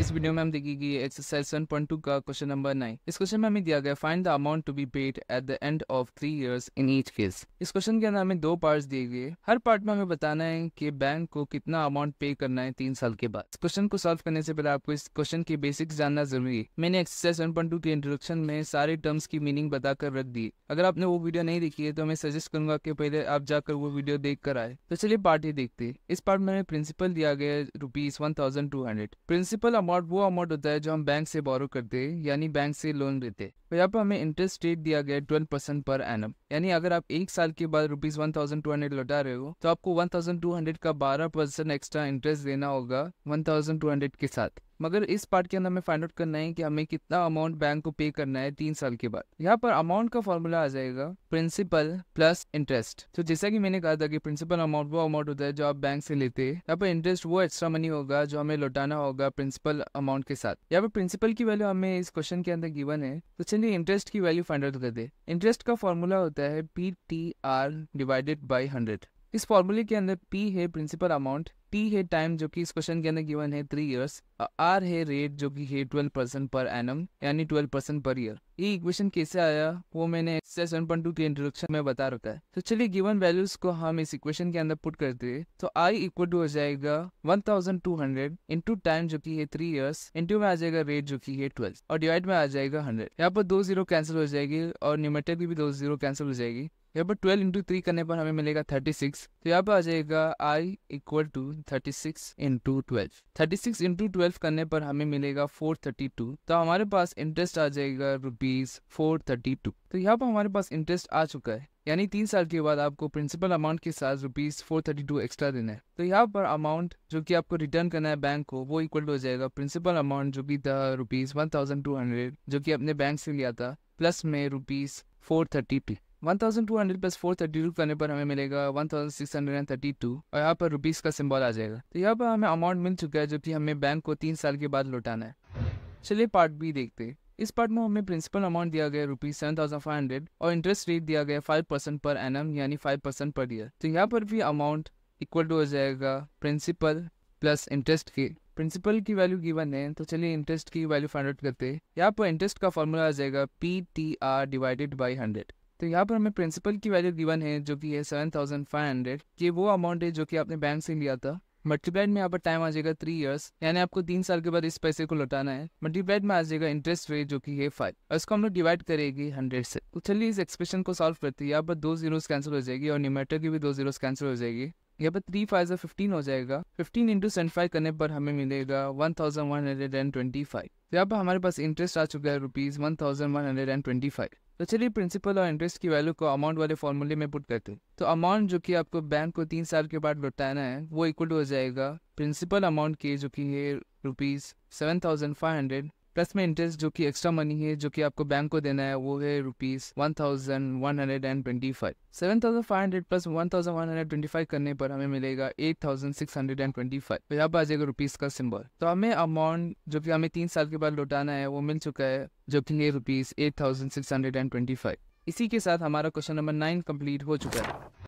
इस वीडियो में हम देखेंगे एक्सरसाइज वन पॉइंट टू का क्वेश्चन नंबर नाइन इस क्वेश्चन में हमें दिया गया find the amount to be paid at the end of three years in each case इस क्वेश्चन के अंदर हमें दो पार्ट्स दिए गए हर पार्ट में हमें बताना है कि बैंक को कितना अमाउंट पे करना है तीन साल के बाद क्वेश्चन को सोल्व करने से पहले आपको इस क्वेश्चन के बेसिक्स जानना जरूरी है मैंने एक्सरसाइज वन पॉइंट टू के इंट्रोडक्शन में सारे टर्म्स की मीनिंग बताकर रख दी अगर आपने वो वीडियो नहीं देखी है तो मैं सजेस्ट करूंगा की पहले आप जाकर वो वीडियो देख कर आए तो चलिए पार्ट ही देखते इस पार्ट में प्रिंसिपल दिया गया rupees one thousand two hundred principal total amount वो अमाउंट होता है जो हम बैंक से बोरो करते हैं यानी बैंक से लोन लेते हैं तो यहाँ पर हमें इंटरेस्ट रेट दिया गया ट्वेल्व परसेंट पर एनम यानी अगर आप एक साल के बाद rupees one thousand two hundred लौटा रहे हो तो आपको वन थाउजेंड टू हंड्रेड का बारह परसेंट एक्स्ट्रा इंटरेस्ट देना होगा वन थाउजेंड टू हंड्रेड के साथ मगर इस पार्ट के अंदर हमें फाइंड आउट करना है कि हमें कितना अमाउंट बैंक को पे करना है तीन साल के बाद यहाँ पर अमाउंट का फॉर्मूला आ जाएगा प्रिंसिपल प्लस इंटरेस्ट तो जैसा कि मैंने कहा था कि प्रिंसिपल अमाउंट वो अमाउंट होता है जो आप बैंक से लेते हैं यहाँ पर इंटरेस्ट वो एक्स्ट्रा मनी होगा जो हमें लौटाना होगा प्रिंसिपल अमाउंट के साथ यहाँ पर प्रिंसिपल की वैल्यू हमें इस क्वेश्चन के अंदर गिवन है तो चलिए इंटरेस्ट की वैल्यू फाइंड आउट कर दे इंटरेस्ट का फॉर्मूला होता है होता है P T R divided by hundred इस फॉर्मूले के अंदर पी है प्रिंसिपल अमाउंट टी है टाइम जो कि इस क्वेश्चन के अंदर गिवन है थ्री इयर्स आर है रेट जो कि है ट्वेल्व परसेंट पर एनम यानी ट्वेल्व परसेंट पर ईयर ये इक्वेशन कैसे आया वो मैंने सेवन पॉइंट टू के इंट्रोडक्शन में बता रखा है तो चलिए गिवन वैल्यूज को हम इस इक्वेशन के अंदर पुट करते हैं तो आई इक्वल टू हो जाएगा one thousand two hundred into time जो की है थ्री ईयर्स इंटू में आ जाएगा रेट जो की है ट्वेल्व और डिवाइड में आ जाएगा हंड्रेड यहाँ पर दो जीरो कैंसिल हो जाएगी और न्यूमेटर की भी दो जीरो कैंसिल हो जाएगी यहाँ पर ट्वेल्व इंटू थ्री करने पर हमें मिलेगा थर्टी सिक्स तो यहाँ पर आ जाएगा I equal to thirty six into twelve thirty six into twelve करने पर हमें मिलेगा फोर थर्टी टू तो हमारे पास इंटरेस्ट आ जाएगा रुपीज फोर थर्टी टू तो यहाँ पर हमारे पास इंटरेस्ट आ चुका है यानी तीन साल के बाद आपको प्रिंसिपल अमाउंट के साथ rupees four thirty two extra देना है तो यहाँ पर अमाउंट जो कि आपको रिटर्न करना है बैंक को वो इक्वल हो जाएगा प्रिंसिपल अमाउंट जो कि था rupees one thousand two hundred जो कि अपने बैंक से लिया था प्लस में rupees four thirty two 1200 plus 432 thirty two करने पर हमें मिलेगा 1632 और यहाँ पर रुपीस का सिंबल आ जाएगा तो यहाँ पर हमें अमाउंट मिल चुका है जो कि हमें बैंक को तीन साल के बाद लौटाना है चलिए पार्ट बी देखते इस पार्ट में हमें प्रिंसिपल अमाउंट दिया गया rupees seven thousand five hundred और इंटरेस्ट रेट दिया गया फाइव परसेंट पर एनम यानी फाइव परसेंट पर ईयर तो यहाँ पर भी अमाउंट इक्वल टू हो जाएगा प्रिंसिपल प्लस इंटरेस्ट के प्रिंसिपल की वैल्यू गिवन है तो चलिए इंटरेस्ट की वैल्यू फाइंड आउट करते हैं यहाँ पर इंटरेस्ट का फॉर्मूला आ जाएगा P T R divided by hundred तो यहाँ पर हमें प्रिंसिपल की वैल्यू गिवन है जो कि है सेवन थाउजेंड फाइव हंड्रेड ये वो अमाउंट है जो कि आपने बैंक से लिया था मल्टीप्लाइड में यहाँ पर टाइम आ जाएगा थ्री इयर्स यानी आपको तीन साल के बाद इस पैसे को लौटाना है मल्टीप्लाइड में आ जाएगा इंटरेस्ट रेट जो कि है फाइव और इसको हम लोग डिवाइड करेगी हंड्रेड से तो चलिए इस एक्सप्रेशन को सॉल्व करते हैं यहाँ पर दो जीरोस कैंसिल हो जाएगी और निमेटर की भी दो जीरोस कैंसिल हो जाएगी यहाँ पर थ्री फाइव जो फिफ्टीन हो जाएगा फिफ्टीन इंटू सेवन फाइव करने पर हमें मिलेगा one thousand one hundred and twenty five तो यहाँ पर हमारे पास इंटरेस्ट आ चुका है rupees one thousand one hundred and twenty five तो चलिए प्रिंसिपल और इंटरेस्ट की वैल्यू को अमाउंट वाले फॉर्मूले में पुट करते हैं तो अमाउंट जो कि आपको बैंक को तीन साल के बाद लौटाना है वो इक्वल हो जाएगा प्रिंसिपल अमाउंट के जो कि है rupees seven thousand five hundred plus में इंटरेस्ट जो कि एक्स्ट्रा मनी है जो कि आपको बैंक को देना है वो है rupees one thousand one hundred and twenty five seven thousand five hundred plus one thousand one hundred twenty five करने पर हमें मिलेगा eight thousand six hundred and twenty five फिर अब आ जाएगा रुपीज का सिंबल तो हमें अमाउंट जो कि हमें तीन साल के बाद लौटाना है वो मिल चुका है जो कि है rupees eight thousand six hundred and twenty five इसी के साथ हमारा क्वेश्चन नंबर नाइन कंप्लीट हो चुका है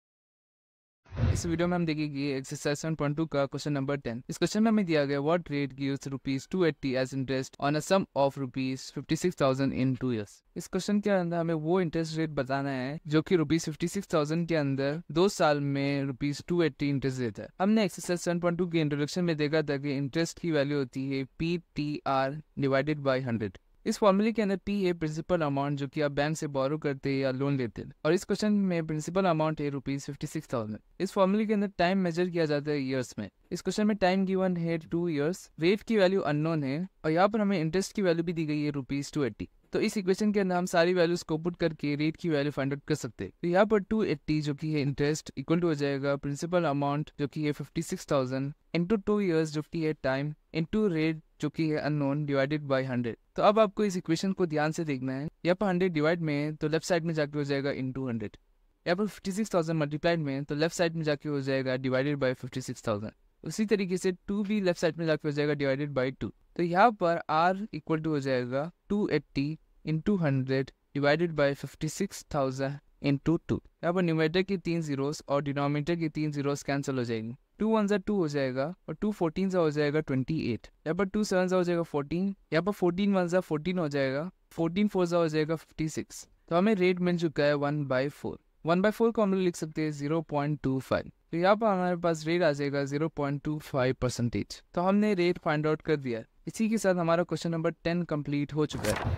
इस वीडियो में हम देखेंगे एक्सरसाइज सेवन पॉइंट टू का क्वेश्चन नंबर टेन इस क्वेश्चन में हमें दिया गया what rate gives rupees two eighty as interest on a sum of rupees fifty six thousand in two years इस क्वेश्चन के अंदर हमें वो इंटरेस्ट रेट बताना है जो कि रुपीज फिफ्टी सिक्स थाउजेंड के अंदर दो साल में रुपीज टू एट्टी इंटरेस्ट देता है हमने एक्सरसाइज सेवन पॉइंट टू के इंट्रोडक्शन में देखा था कि इंटरेस्ट की वैल्यू होती है P T R divided by hundred इस फॉर्मूले के अंदर पी ए प्रिंसिपल अमाउंट जो कि आप बैंक से बोरो करते हैं या लोन लेते हैं और इस क्वेश्चन में प्रिंसिपल अमाउंट है रुपीज फिफ्टी सिक्स थाउजेंड इस फॉर्मूले के अंदर टाइम मेजर किया जाता है ईयर्स में इस क्वेश्चन में टाइम गिवन है टू ईयर्स वेव की वैल्यू अननोन है और यहाँ पर हमें इंटरेस्ट की वैल्यू भी दी गई है रुपीज टू एट्टी तो इस इक्वेशन के अंदर हम सारी वैल्यूज को पुट करके रेट की वैल्यू फाइंड आउट कर सकते हैं तो यहाँ पर 280 जो कि है इंटरेस्ट इक्वल टू हो जाएगा प्रिंसिपल अमाउंट जो कि है 56,000 इंटू टू ईयर्स जो कि है टाइम इंटू रेट जो कि है अननोन डिवाइडेड बाय 100 तो अब आपको इस इक्वेशन को ध्यान से देखना है यहाँ पर हंड्रेड डिवाइड में है तो लेफ्ट साइड में जाके हो जाएगा इन टू हंड्रेड यहाँ पर फिफ्टी सिक्स थाउजेंड मल्टीप्लाइड में तो लेफ्ट साइड में जाके हो जाएगा डिवाइडेड सिक्स थाउजेंड उसी तरीके से टू भी लेफ्ट साइड में जाके हो जाएगा डिवाइडेड बाई टू तो यहाँ पर आर इक्वल टू हो जाएगा two eighty into hundred divided by fifty six thousand into two यहाँ पर न्यूमेटर की तीन जीरोस और डिनोमीटर की तीन जीरोस कैंसिल हो जाएंगी टू वन सा टू हो जाएगा और टू फोर्टीन सा हो जाएगा ट्वेंटी एट यहाँ पर टू सेवन सा हो जाएगा फोर्टीन यहाँ पर फोर्टीन वन सा फोर्टीन हो जाएगा फोर्टीन फोर सा हो जाएगा फिफ्टी सिक्स तो हमें रेट मिल चुका है one by four one by four को हम लोग लिख सकते हैं जीरो पॉइंट टू फाइव तो यहाँ पर हमारे पास रेट आ जाएगा zero point two five percentage तो हमने रेट फाइंड आउट कर दिया इसी के साथ हमारा क्वेश्चन नंबर टेन कंप्लीट हो चुका है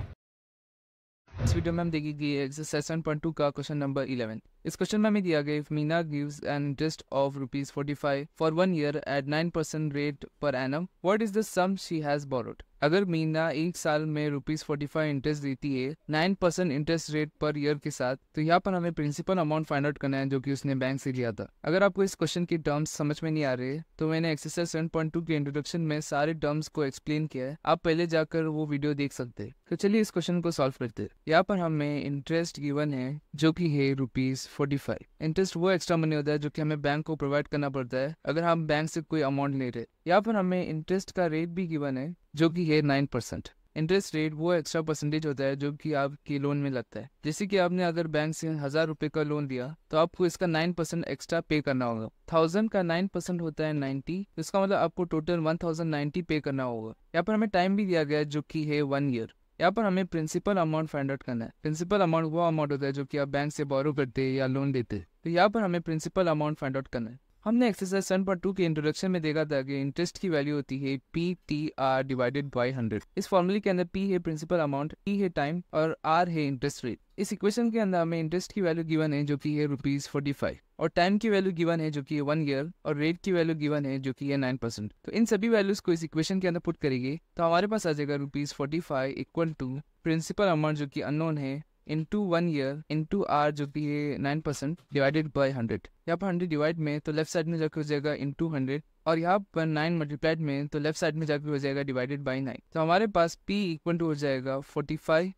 इस वीडियो में हम देखेंगे एक्सरसाइज सेवन पॉइंट टू का क्वेश्चन नंबर इलेवन इस क्वेश्चन में हमें दिया गया if Meena gives an interest of rupees forty five for one year at nine percent rate per annum what is the sum she has borrowed अगर मीना एक साल में रुपीज फोर्टी फाइव इंटरेस्ट देती है nine percent interest rate per year के साथ तो यहाँ पर हमें प्रिंसिपल अमाउंट फाइंड आउट करना है जो कि उसने बैंक से लिया था अगर आपको इस क्वेश्चन की टर्म्स समझ में नहीं आ रहे तो मैंने एक्सरसाइज सेवन पॉइंट टू के इंट्रोडक्शन में सारे टर्म्स को एक्सप्लेन किया है आप पहले जाकर वो वीडियो देख सकते हैं तो चलिए इस क्वेश्चन को सॉल्व करते हैं यहाँ पर हमें इंटरेस्ट गिवन है जो कि है रुपीज फोर्टी फाइव इंटरेस्ट वो एक्स्ट्रा मनी होता है जो कि हमें बैंक को प्रोवाइड करना पड़ता है अगर हम बैंक से कोई अमाउंट ले रहे यहाँ पर हमें इंटरेस्ट का रेट भी गिवन है जो कि है नाइन परसेंट इंटरेस्ट रेट वो एक्स्ट्रा परसेंटेज होता है जो कि आपके लोन में लगता है जैसे कि आपने अगर बैंक से हजार रुपए का लोन लिया तो आपको इसका नाइन परसेंट एक्स्ट्रा पे करना होगा थाउजेंड का नाइन परसेंट होता है नाइन्टी तो इसका मतलब आपको टोटल वन थाउजेंड नाइन्टी पे करना होगा यहाँ पर हमें टाइम भी दिया गया है जो की है वन ईयर यहाँ पर हमें प्रिंसिपल अमाउंट फाइंड आउट करना है प्रिंसिपल अमाउंट वो अमाउंट होता है जो कि आप बैंक से बोरो करते हैं या लोन देते हैं तो यहाँ पर हमें प्रिंसिपल अमाउंट फाइंड आउट करना है हमने एक्सरसाइज सेवन पॉइंट टू के इंट्रोडक्शन में देखा था कि इंटरेस्ट की वैल्यू होती है P T R divided by hundred इस फॉर्मूले के अंदर पी है प्रिंसिपल अमाउंट टी है टाइम और आर है इंटरेस्ट रेट इस इक्वेशन के अंदर हमें इंटरेस्ट की वैल्यू गिवन है जो कि है रुपीज फोर्टी फाइव और टाइम की वैल्यू गिवन है जो कि है वन ईयर और रेट की वैल्यू गिवन है जो कि है नाइन परसेंट तो इन सभी वैल्यूज को इस इक्वेशन के अंदर पुट करेंगे तो हमारे पास आ जाएगा rupees forty five equal to principal amount जो कि अननोन है into one year into R जो कि है nine percent divided by hundred यहाँ पर हंड्रेड डिवाइड में तो लेफ्ट साइड में जाकर हो जाएगा इंटू हंड्रेड और यहाँ पर नाइन मल्टीप्लाइड में तो लेफ्ट साइड में जाकर हो जाएगा डिवाइडेड बाई नाइन तो हमारे पास पी इक्वल टू हो जाएगा forty five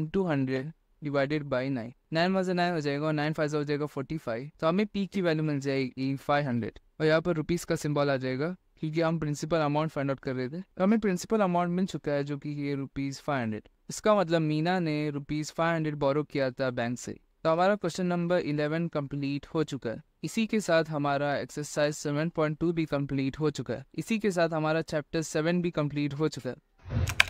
into hundred divided by nine nine मजा नाइन हो जाएगा और नाइन फाइव हो जाएगा फोर्टी फाइव तो हमें पी की वैल्यू मिल जाएगी फाइव हंड्रेड और यहाँ पर रुपीज़ का सिम्बॉल आ जाएगा क्योंकि हम प्रिंसिपल अमाउंट फाइंड आउट कर रहे थे तो हमें प्रिंसिपल अमाउंट मिल चुका है जो कि ये रुपीज़ फाइव हंड्रेड इसका मतलब मीना ने रुपीज़ फाइव हंड्रेड बोरो किया था बैंक से तो हमारा क्वेश्चन नंबर इलेवन कंप्लीट हो चुका है इसी के साथ हमारा एक्सरसाइज सेवन पॉइंट टू भी कंप्लीट हो चुका है इसी के साथ हमारा चैप्टर सेवन भी कंप्लीट हो चुका है